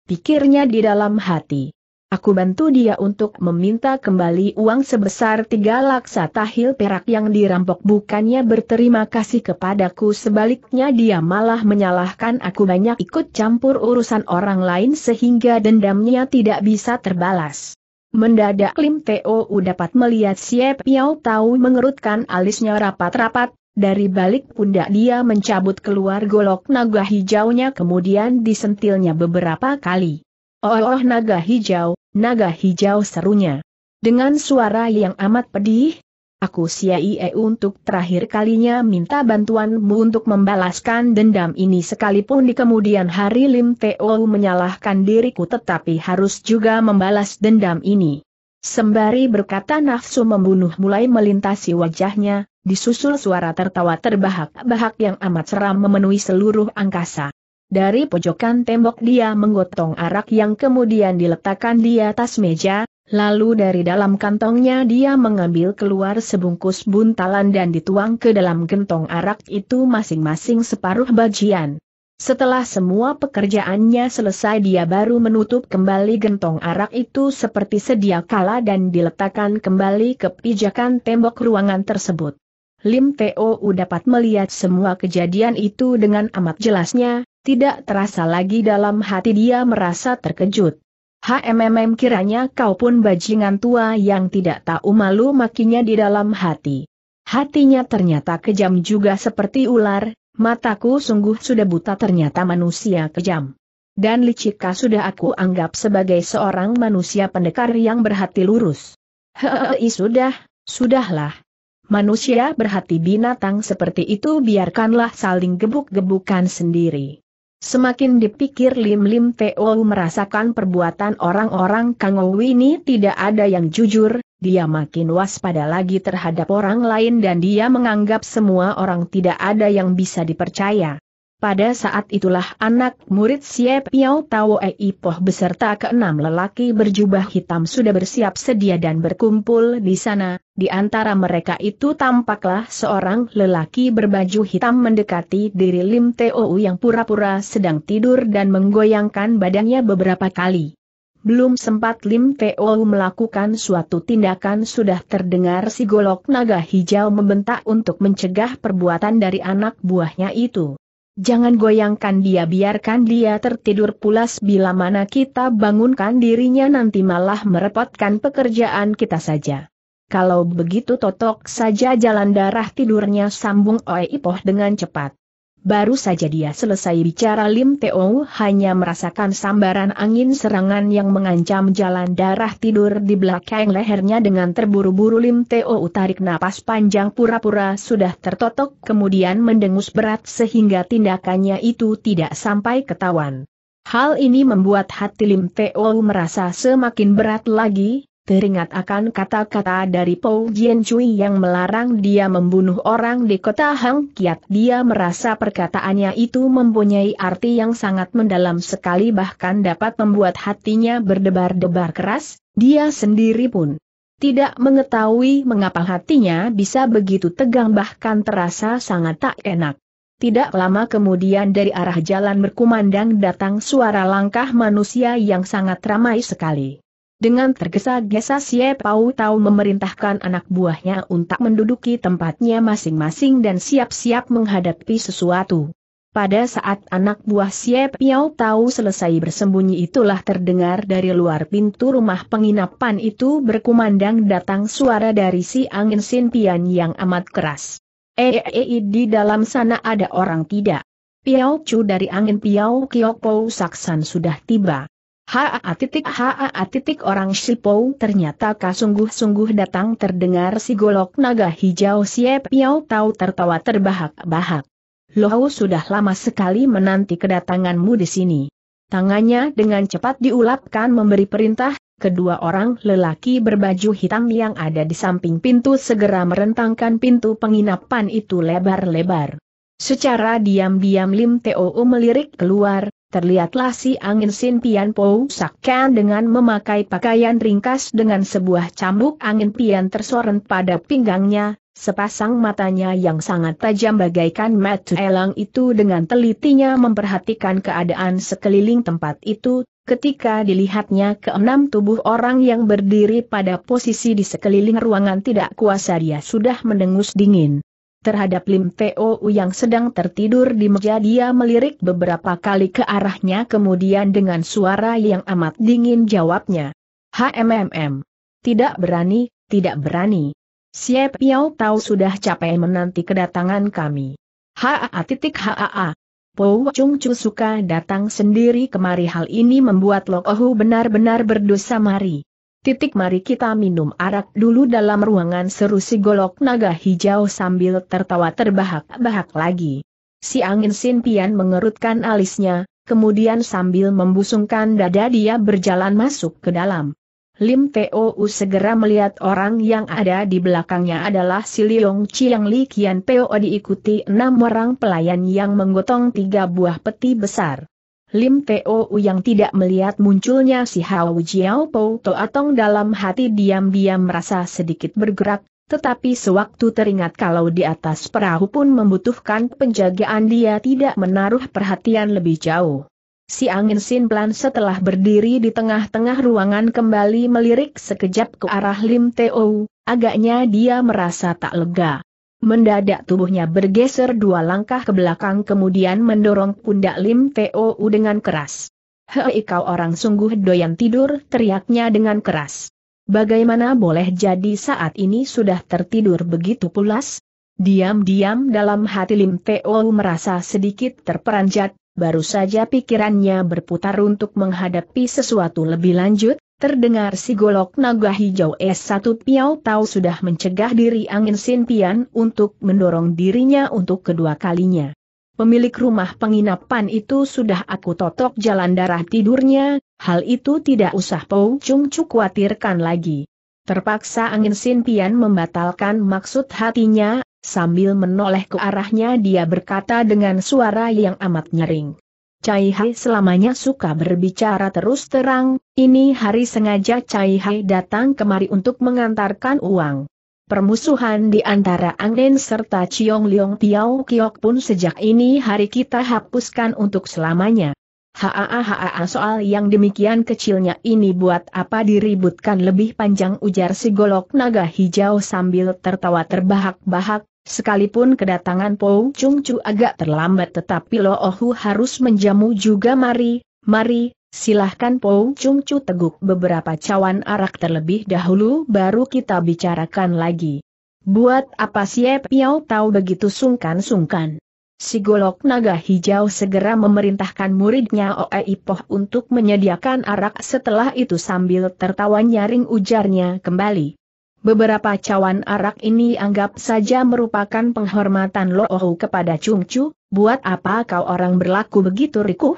Pikirnya di dalam hati. Aku bantu dia untuk meminta kembali uang sebesar tiga laksa tahil perak yang dirampok bukannya berterima kasih kepadaku sebaliknya dia malah menyalahkan aku banyak ikut campur urusan orang lain sehingga dendamnya tidak bisa terbalas. Mendadak Lim Teo dapat melihat Siap Piao tahu mengerutkan alisnya rapat-rapat, dari balik pundak dia mencabut keluar golok naga hijaunya kemudian disentilnya beberapa kali. Oh, naga hijau, naga hijau serunya. Dengan suara yang amat pedih, aku siaie untuk terakhir kalinya minta bantuanmu untuk membalaskan dendam ini sekalipun di kemudian hari Lim Teo menyalahkan diriku tetapi harus juga membalas dendam ini. Sembari berkata nafsu membunuh mulai melintasi wajahnya, disusul suara tertawa terbahak-bahak yang amat seram memenuhi seluruh angkasa. Dari pojokan tembok dia menggotong arak yang kemudian diletakkan di atas meja, lalu dari dalam kantongnya dia mengambil keluar sebungkus buntalan dan dituang ke dalam gentong arak itu masing-masing separuh bagian. Setelah semua pekerjaannya selesai dia baru menutup kembali gentong arak itu seperti sedia kala dan diletakkan kembali ke pijakan tembok ruangan tersebut. Lim Teo dapat melihat semua kejadian itu dengan amat jelasnya, tidak terasa lagi dalam hati dia merasa terkejut. HMMM kiranya kau pun bajingan tua yang tidak tahu malu makinya di dalam hati. Hatinya ternyata kejam juga seperti ular, mataku sungguh sudah buta ternyata manusia kejam. Dan licikka sudah aku anggap sebagai seorang manusia pendekar yang berhati lurus. Hehehe sudah, sudahlah, manusia berhati binatang seperti itu biarkanlah saling gebuk-gebukan sendiri. Semakin dipikir Lim Lim Teo merasakan perbuatan orang-orang Kang ini tidak ada yang jujur, dia makin waspada lagi terhadap orang lain dan dia menganggap semua orang tidak ada yang bisa dipercaya. Pada saat itulah anak murid Siep Piao Tawo Ei Poh beserta keenam lelaki berjubah hitam sudah bersiap sedia dan berkumpul di sana, di antara mereka itu tampaklah seorang lelaki berbaju hitam mendekati diri Lim Teo yang pura-pura sedang tidur dan menggoyangkan badannya beberapa kali. Belum sempat Lim Teo melakukan suatu tindakan sudah terdengar si golok naga hijau membentak untuk mencegah perbuatan dari anak buahnya itu. Jangan goyangkan dia biarkan dia tertidur pulas bila mana kita bangunkan dirinya nanti malah merepotkan pekerjaan kita saja. Kalau begitu totok saja jalan darah tidurnya sambung Oe Ipoh dengan cepat. Baru saja dia selesai bicara Lim Teo hanya merasakan sambaran angin serangan yang mengancam jalan darah tidur di belakang lehernya dengan terburu-buru Lim Teo tarik napas panjang pura-pura sudah tertotok kemudian mendengus berat sehingga tindakannya itu tidak sampai ketahuan. Hal ini membuat hati Lim Teo merasa semakin berat lagi, teringat akan kata-kata dari Pou Jian Cui yang melarang dia membunuh orang di kota Hang Kiat. Dia merasa perkataannya itu mempunyai arti yang sangat mendalam sekali bahkan dapat membuat hatinya berdebar-debar keras, dia sendiri pun. Tidak mengetahui mengapa hatinya bisa begitu tegang bahkan terasa sangat tak enak. Tidak lama kemudian dari arah jalan berkumandang datang suara langkah manusia yang sangat ramai sekali. Dengan tergesa-gesa Xie Pau Tau memerintahkan anak buahnya untuk menduduki tempatnya masing-masing dan siap-siap menghadapi sesuatu. Pada saat anak buah Xie Piao Tau selesai bersembunyi itulah terdengar dari luar pintu rumah penginapan itu berkumandang datang suara dari si angin sin pian yang amat keras. Eh eh, eh, eh, di dalam sana ada orang tidak. Piao Chu dari angin Piao Kiok Saksan sudah tiba. Haa titik haa titik orang Shilpou ternyata kasungguh-sungguh datang terdengar si golok naga hijau siap Piau tahu tertawa terbahak-bahak. Lohau sudah lama sekali menanti kedatanganmu di sini. Tangannya dengan cepat diulapkan memberi perintah, kedua orang lelaki berbaju hitam yang ada di samping pintu segera merentangkan pintu penginapan itu lebar-lebar. Secara diam-diam Lim Teo melirik keluar, terlihatlah si angin Sin Pian Pou Sakkan dengan memakai pakaian ringkas dengan sebuah cambuk angin Pian tersorot pada pinggangnya, sepasang matanya yang sangat tajam bagaikan mata elang itu dengan telitinya memperhatikan keadaan sekeliling tempat itu, Ketika dilihatnya keenam tubuh orang yang berdiri pada posisi di sekeliling ruangan tidak kuasa dia sudah mendengus dingin. Terhadap Lim Teo yang sedang tertidur di meja dia melirik beberapa kali ke arahnya kemudian dengan suara yang amat dingin jawabnya. HMMM. Tidak berani, tidak berani. Siap Piao tahu sudah capek menanti kedatangan kami. Haa titik haa. Po Chung Chu suka datang sendiri kemari hal ini membuat Ohu benar-benar berdosa mari. Titik mari kita minum arak dulu dalam ruangan seru si golok naga hijau sambil tertawa terbahak-bahak lagi. Si angin sinpian mengerutkan alisnya, kemudian sambil membusungkan dada dia berjalan masuk ke dalam. Lim T.O.U. segera melihat orang yang ada di belakangnya adalah si Liong Chiang Li Kian Peo diikuti enam orang pelayan yang menggotong tiga buah peti besar. Lim Teo yang tidak melihat munculnya si Hao Jiao Po Toatong dalam hati diam-diam merasa sedikit bergerak, tetapi sewaktu teringat kalau di atas perahu pun membutuhkan penjagaan dia tidak menaruh perhatian lebih jauh. Si angin Sin Plan setelah berdiri di tengah-tengah ruangan kembali melirik sekejap ke arah Lim Teo, agaknya dia merasa tak lega. Mendadak tubuhnya bergeser dua langkah ke belakang kemudian mendorong pundak Lim Teo dengan keras. Hei kau orang sungguh doyan tidur, teriaknya dengan keras. Bagaimana boleh jadi saat ini sudah tertidur begitu pulas? Diam-diam dalam hati Lim Teo merasa sedikit terperanjat, baru saja pikirannya berputar untuk menghadapi sesuatu lebih lanjut, Terdengar si golok naga hijau S1 piao Tau sudah mencegah diri angin Sintian untuk mendorong dirinya untuk kedua kalinya. Pemilik rumah penginapan itu sudah aku totok jalan darah tidurnya, hal itu tidak usah Pou Chung Chu khawatirkan lagi. Terpaksa angin Sintian membatalkan maksud hatinya, sambil menoleh ke arahnya dia berkata dengan suara yang amat nyering. Cai Hai selamanya suka berbicara terus terang, ini hari sengaja Cai Hai datang kemari untuk mengantarkan uang. Permusuhan di antara Angden serta Chiong Liong Tiao Kiok pun sejak ini hari kita hapuskan untuk selamanya. Haa soal yang demikian kecilnya ini buat apa diributkan lebih panjang ujar si golok naga hijau sambil tertawa terbahak-bahak, Sekalipun kedatangan Po Chung Chu agak terlambat tetapi Lo Ohu harus menjamu juga mari, mari, silahkan Po Chung Chu teguk beberapa cawan arak terlebih dahulu baru kita bicarakan lagi. Buat apa siap Piau tahu begitu sungkan-sungkan? Si golok naga hijau segera memerintahkan muridnya Oe Ipoh untuk menyediakan arak setelah itu sambil tertawa nyaring ujarnya kembali. Beberapa cawan arak ini anggap saja merupakan penghormatan Loohu kepada Chung Chu, buat apa kau orang berlaku begitu riku?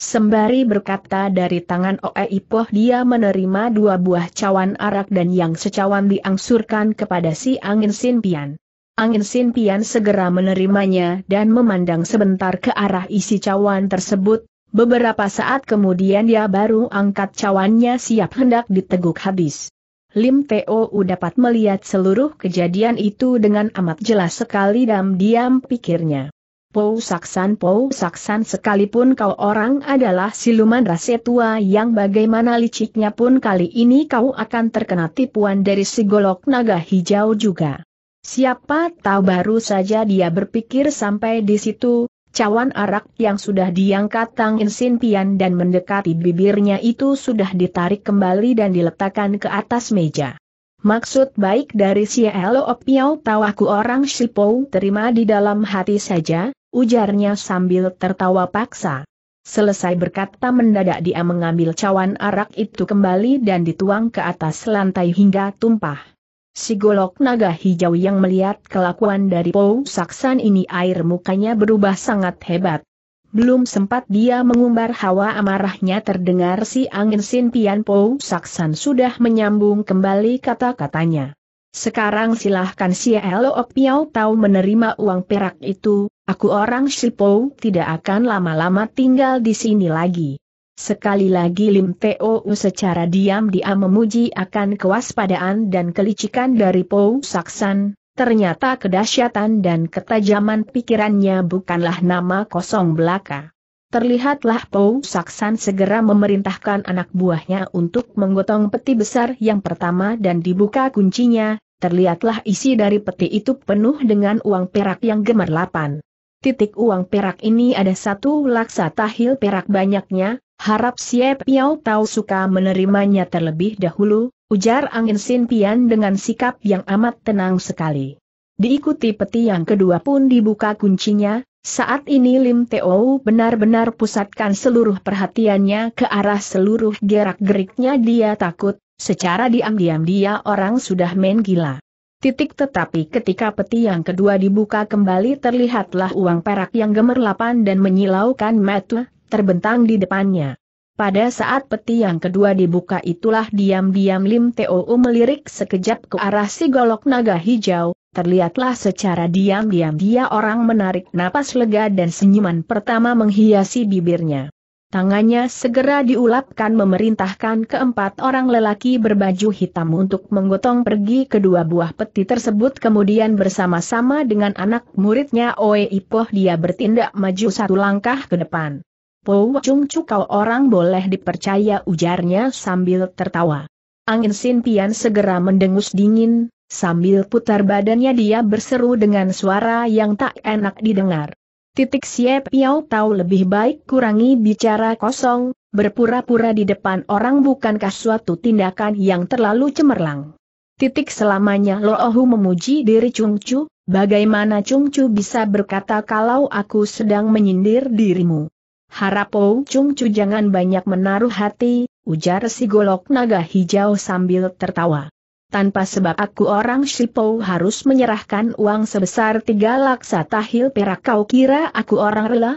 Sembari berkata dari tangan Oe Ipoh dia menerima dua buah cawan arak dan yang secawan diangsurkan kepada si Angin Sin Pian. Angin Sin Pian segera menerimanya dan memandang sebentar ke arah isi cawan tersebut, beberapa saat kemudian dia baru angkat cawannya siap hendak diteguk habis. Lim Teo dapat melihat seluruh kejadian itu dengan amat jelas sekali dalam diam pikirnya. Pou Saksan Pou Saksan sekalipun kau orang adalah siluman rase tua yang bagaimana liciknya pun kali ini kau akan terkena tipuan dari si golok naga hijau juga. Siapa tahu baru saja dia berpikir sampai di situ, cawan arak yang sudah diangkat Tang Insin Pian dan mendekati bibirnya itu sudah ditarik kembali dan diletakkan ke atas meja. Maksud baik dari Elo Opiau tawaku orang Shipou terima di dalam hati saja, ujarnya sambil tertawa paksa. Selesai berkata mendadak dia mengambil cawan arak itu kembali dan dituang ke atas lantai hingga tumpah. Si golok naga hijau yang melihat kelakuan dari Pou Saksan ini air mukanya berubah sangat hebat. Belum sempat dia mengumbar hawa amarahnya terdengar si angin sintian Po Pou Saksan sudah menyambung kembali kata-katanya. Sekarang silahkan si Elo Piao tahu menerima uang perak itu, aku orang si Pou tidak akan lama-lama tinggal di sini lagi. Sekali lagi Lim Teo secara diam-diam memuji akan kewaspadaan dan kelicikan dari Pou Saksan, ternyata kedahsyatan dan ketajaman pikirannya bukanlah nama kosong belaka. Terlihatlah Pou Saksan segera memerintahkan anak buahnya untuk menggotong peti besar yang pertama dan dibuka kuncinya, terlihatlah isi dari peti itu penuh dengan uang perak yang gemerlapan. Titik uang perak ini ada satu laksa tahil perak banyaknya, Harap siap, Piao Tau suka menerimanya terlebih dahulu, ujar Angin Sin Pian dengan sikap yang amat tenang sekali. Diikuti peti yang kedua pun dibuka kuncinya, saat ini Lim Teo benar-benar pusatkan seluruh perhatiannya ke arah seluruh gerak-geriknya dia takut, secara diam-diam dia orang sudah main gila. Titik tetapi ketika peti yang kedua dibuka kembali terlihatlah uang perak yang gemerlapan dan menyilaukan mata, terbentang di depannya. Pada saat peti yang kedua dibuka itulah diam-diam Lim Teo um melirik sekejap ke arah si golok naga hijau, terlihatlah secara diam-diam dia orang menarik napas lega dan senyuman pertama menghiasi bibirnya. Tangannya segera diulapkan memerintahkan keempat orang lelaki berbaju hitam untuk menggotong pergi kedua buah peti tersebut kemudian bersama-sama dengan anak muridnya Oe Ipoh dia bertindak maju satu langkah ke depan. Po Chung Chu kau orang boleh dipercaya ujarnya sambil tertawa. Angin Sin Pian segera mendengus dingin, sambil putar badannya dia berseru dengan suara yang tak enak didengar. Titik siap, Piao tahu lebih baik kurangi bicara kosong, berpura-pura di depan orang bukankah suatu tindakan yang terlalu cemerlang. Titik selamanya Loohu memuji diri Chung Chu, bagaimana Chung Chu bisa berkata kalau aku sedang menyindir dirimu. Harap Ou Chung Chu jangan banyak menaruh hati, ujar si golok naga hijau sambil tertawa. Tanpa sebab aku orang Shipou harus menyerahkan uang sebesar tiga laksa tahil perak kau kira aku orang rela?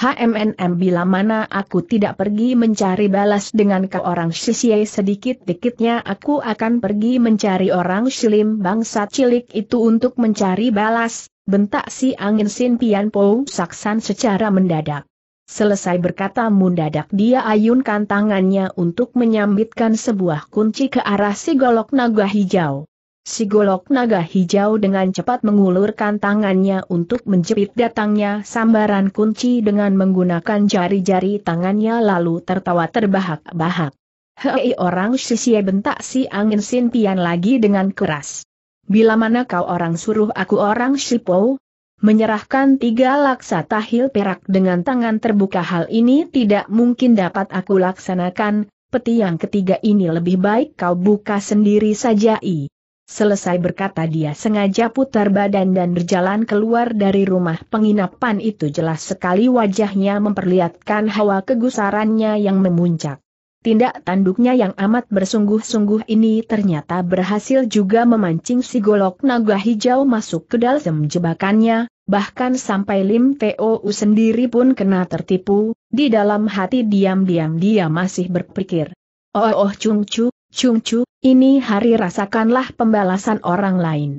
HMNM bila mana aku tidak pergi mencari balas dengan ke orang Shishie sedikit-dikitnya aku akan pergi mencari orang Shilim bangsa cilik itu untuk mencari balas, bentak si angin Sin Pian Pou Saksan secara mendadak. Selesai berkata mendadak dia ayunkan tangannya untuk menyambitkan sebuah kunci ke arah si golok naga hijau. Si golok naga hijau dengan cepat mengulurkan tangannya untuk menjepit datangnya sambaran kunci dengan menggunakan jari-jari tangannya lalu tertawa terbahak-bahak. Hei orang sisie bentak si angin sintian lagi dengan keras. Bila mana kau orang suruh aku orang Shipou, menyerahkan tiga laksa tahil perak dengan tangan terbuka hal ini tidak mungkin dapat aku laksanakan, peti yang ketiga ini lebih baik kau buka sendiri saja i. Selesai berkata dia sengaja putar badan dan berjalan keluar dari rumah penginapan itu jelas sekali wajahnya memperlihatkan hawa kegusarannya yang memuncak. Tindak tanduknya yang amat bersungguh-sungguh ini ternyata berhasil juga memancing si golok naga hijau masuk ke dalam jebakannya, bahkan sampai Lim Teo sendiri pun kena tertipu, di dalam hati diam-diam dia masih berpikir. Oh oh Chung Chu, Chung Chu, ini hari rasakanlah pembalasan orang lain.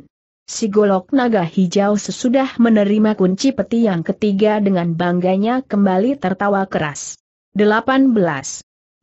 Si golok naga hijau sesudah menerima kunci peti yang ketiga dengan bangganya kembali tertawa keras. 18.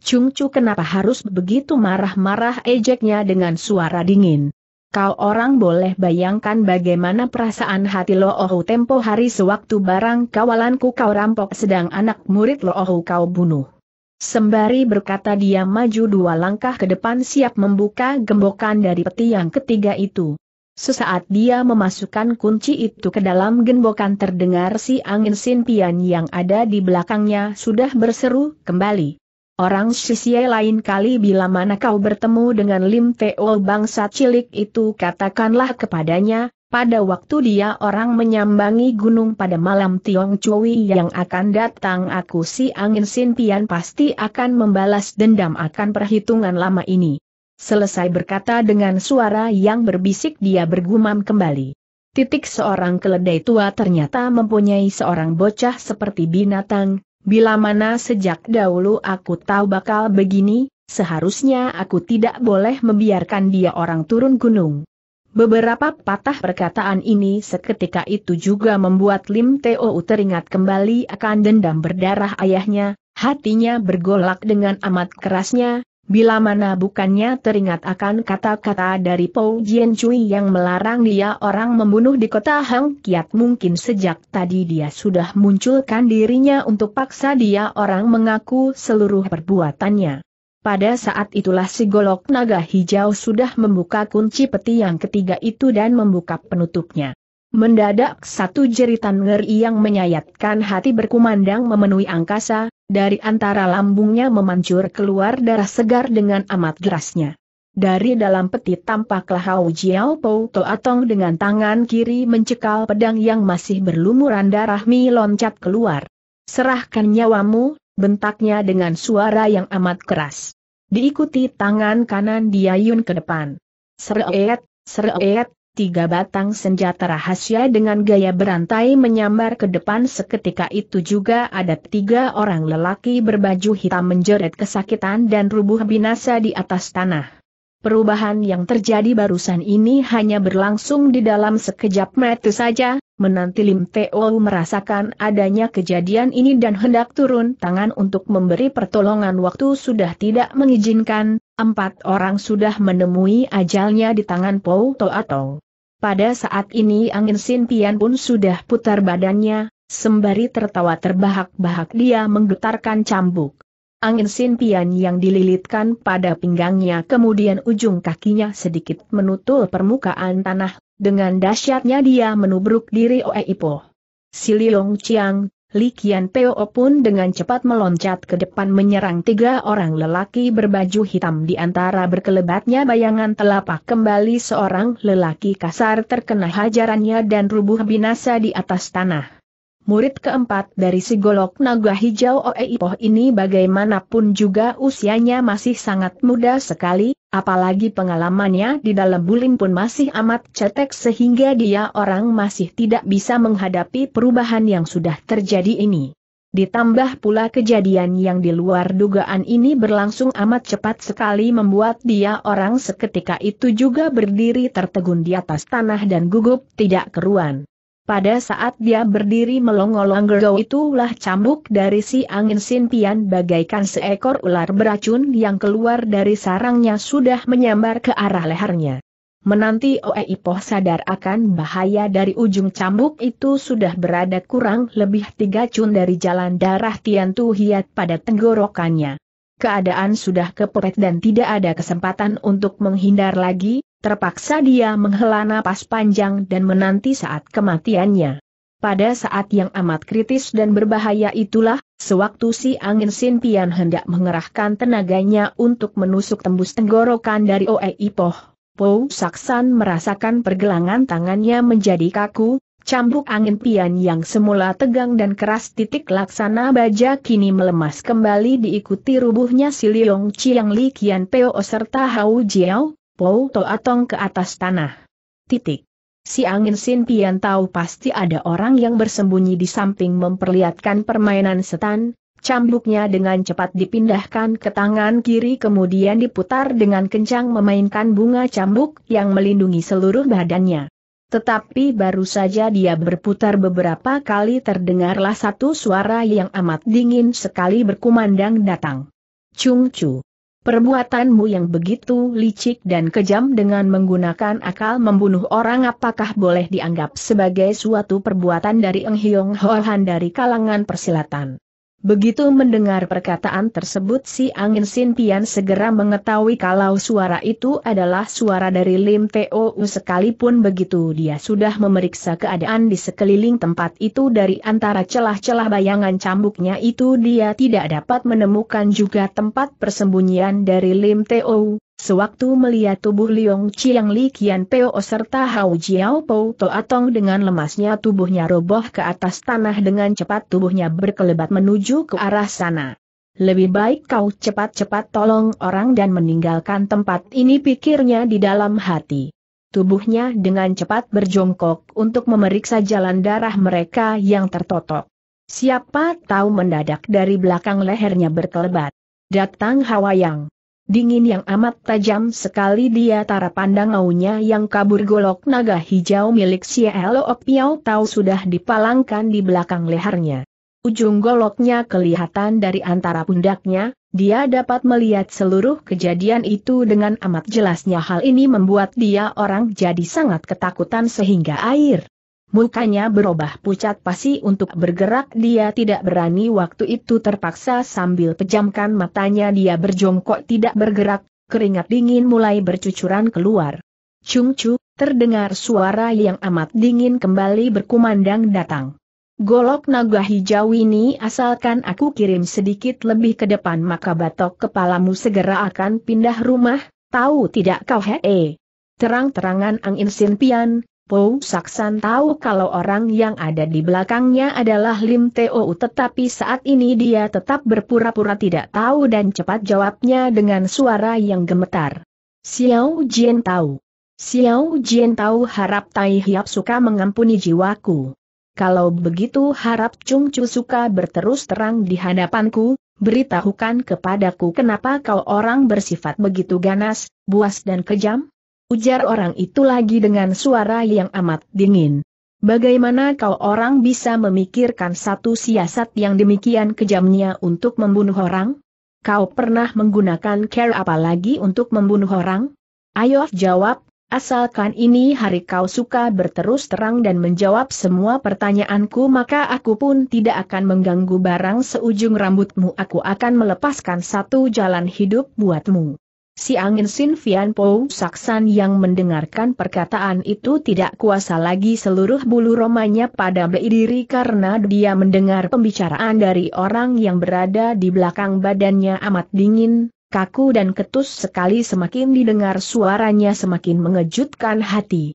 Chung Chu kenapa harus begitu marah-marah ejeknya dengan suara dingin. Kau orang boleh bayangkan bagaimana perasaan hati Loohu tempo hari sewaktu barang kawalanku kau rampok sedang anak murid Loohu kau bunuh. Sembari berkata dia maju dua langkah ke depan siap membuka gembokan dari peti yang ketiga itu. Sesaat dia memasukkan kunci itu ke dalam gembokan terdengar si angin sinpian yang ada di belakangnya sudah berseru kembali. Orang Sisia lain kali bila mana kau bertemu dengan Lim Teo bangsa cilik itu katakanlah kepadanya, pada waktu dia orang menyambangi gunung pada malam Tiong Chui yang akan datang aku si angin Sin Pian pasti akan membalas dendam akan perhitungan lama ini. Selesai berkata dengan suara yang berbisik dia bergumam kembali. Titik seorang keledai tua ternyata mempunyai seorang bocah seperti binatang, Bila mana sejak dahulu aku tahu bakal begini, seharusnya aku tidak boleh membiarkan dia orang turun gunung. Beberapa patah perkataan ini seketika itu juga membuat Lim Teo teringat kembali akan dendam berdarah ayahnya, hatinya bergolak dengan amat kerasnya, bila mana bukannya teringat akan kata-kata dari Pou Jian Cui yang melarang dia orang membunuh di kota Hang Kiat mungkin sejak tadi dia sudah munculkan dirinya untuk paksa dia orang mengaku seluruh perbuatannya. Pada saat itulah si golok naga hijau sudah membuka kunci peti yang ketiga itu dan membuka penutupnya. Mendadak satu jeritan ngeri yang menyayatkan hati berkumandang memenuhi angkasa, dari antara lambungnya memancur keluar darah segar dengan amat derasnya. Dari dalam peti tampaklah Hao Jiao Pou Toatong dengan tangan kiri mencekal pedang yang masih berlumuran darah mi loncat keluar. Serahkan nyawamu, bentaknya dengan suara yang amat keras. Diikuti tangan kanan diayun ke depan. Sereet, sereet, tiga batang senjata rahasia dengan gaya berantai menyambar ke depan seketika itu juga ada tiga orang lelaki berbaju hitam menjeret kesakitan dan rubuh binasa di atas tanah. Perubahan yang terjadi barusan ini hanya berlangsung di dalam sekejap mata saja, menanti Lim Teo merasakan adanya kejadian ini dan hendak turun tangan untuk memberi pertolongan waktu sudah tidak mengizinkan, Empat orang sudah menemui ajalnya di tangan Pou Toatong. Pada saat ini angin Sin Pian pun sudah putar badannya, sembari tertawa terbahak-bahak dia menggetarkan cambuk. Angin Sin Pian yang dililitkan pada pinggangnya kemudian ujung kakinya sedikit menutul permukaan tanah, dengan dahsyatnya dia menubruk diri Oe Ipoh. Si Liong Chiang, Li Qian Peo pun dengan cepat meloncat ke depan menyerang tiga orang lelaki berbaju hitam di antara berkelebatnya bayangan telapak kembali seorang lelaki kasar terkena hajarannya dan rubuh binasa di atas tanah. Murid keempat dari si golok naga hijau Oeipoh ini bagaimanapun juga usianya masih sangat muda sekali, Apalagi pengalamannya di dalam bulim pun masih amat cetek sehingga dia orang masih tidak bisa menghadapi perubahan yang sudah terjadi ini. Ditambah pula kejadian yang di luar dugaan ini berlangsung amat cepat sekali membuat dia orang seketika itu juga berdiri tertegun di atas tanah dan gugup tidak keruan. Pada saat dia berdiri melongolong gergau itulah cambuk dari si angin sintian bagaikan seekor ular beracun yang keluar dari sarangnya sudah menyambar ke arah lehernya. Menanti Oeipoh sadar akan bahaya dari ujung cambuk itu sudah berada kurang lebih tiga cun dari jalan darah Tiantu Hiat pada tenggorokannya. Keadaan sudah kepepet dan tidak ada kesempatan untuk menghindar lagi, Terpaksa dia menghela napas panjang dan menanti saat kematiannya. Pada saat yang amat kritis dan berbahaya itulah, sewaktu si angin Sinpian hendak mengerahkan tenaganya untuk menusuk tembus tenggorokan dari Oe Ipoh, Po Saksan merasakan pergelangan tangannya menjadi kaku, cambuk angin Pian yang semula tegang dan keras titik laksana baja kini melemas kembali diikuti rubuhnya si Liong Chiang Li Kian Peo serta Hau Jiao, Pou Toatong ke atas tanah. Titik. Si angin Sin Pian tahu pasti ada orang yang bersembunyi di samping memperlihatkan permainan setan, cambuknya dengan cepat dipindahkan ke tangan kiri kemudian diputar dengan kencang memainkan bunga cambuk yang melindungi seluruh badannya. Tetapi baru saja dia berputar beberapa kali terdengarlah satu suara yang amat dingin sekali berkumandang datang. Cung cu. Perbuatanmu yang begitu licik dan kejam dengan menggunakan akal membunuh orang apakah boleh dianggap sebagai suatu perbuatan dari Eng Hiong Hohan dari kalangan persilatan? Begitu mendengar perkataan tersebut si angin Sin Pian segera mengetahui kalau suara itu adalah suara dari Lim Teo sekalipun begitu dia sudah memeriksa keadaan di sekeliling tempat itu dari antara celah-celah bayangan cambuknya itu dia tidak dapat menemukan juga tempat persembunyian dari Lim Teo, Sewaktu melihat tubuh Liong Chiang Li Kian Peo serta Hao Jiao Po Atong dengan lemasnya tubuhnya roboh ke atas tanah dengan cepat tubuhnya berkelebat menuju ke arah sana. Lebih baik kau cepat-cepat tolong orang dan meninggalkan tempat ini pikirnya di dalam hati. Tubuhnya dengan cepat berjongkok untuk memeriksa jalan darah mereka yang tertotok. Siapa tahu mendadak dari belakang lehernya berkelebat. Datang Hawa Yang dingin yang amat tajam sekali dia antara pandang aunya yang kabur golok naga hijau milik Cielo Piau tahu sudah dipalangkan di belakang lehernya. Ujung goloknya kelihatan dari antara pundaknya, dia dapat melihat seluruh kejadian itu dengan amat jelasnya hal ini membuat dia orang jadi sangat ketakutan sehingga air Mukanya berubah pucat pasi untuk bergerak dia tidak berani waktu itu terpaksa sambil pejamkan matanya dia berjongkok tidak bergerak, keringat dingin mulai bercucuran keluar. Cung cu, terdengar suara yang amat dingin kembali berkumandang datang. Golok naga hijau ini asalkan aku kirim sedikit lebih ke depan maka batok kepalamu segera akan pindah rumah, tahu tidak kau hee. Terang-terangan angin sinpian, Pou Saksan tahu kalau orang yang ada di belakangnya adalah Lim Teo tetapi saat ini dia tetap berpura-pura tidak tahu dan cepat jawabnya dengan suara yang gemetar. Xiao Jian tahu. Xiao Jian tahu harap Tai Hiap suka mengampuni jiwaku. Kalau begitu harap Chung Chu suka berterus terang di hadapanku, beritahukan kepadaku kenapa kau orang bersifat begitu ganas, buas dan kejam? Ujar orang itu lagi dengan suara yang amat dingin. Bagaimana kau orang bisa memikirkan satu siasat yang demikian kejamnya untuk membunuh orang? Kau pernah menggunakan care apa lagi untuk membunuh orang? Ayo jawab, asalkan ini hari kau suka berterus terang dan menjawab semua pertanyaanku maka aku pun tidak akan mengganggu barang seujung rambutmu aku akan melepaskan satu jalan hidup buatmu. Si angin Sin Fian Po Saksan yang mendengarkan perkataan itu tidak kuasa lagi seluruh bulu romanya pada diri karena dia mendengar pembicaraan dari orang yang berada di belakang badannya amat dingin, kaku dan ketus sekali semakin didengar suaranya semakin mengejutkan hati.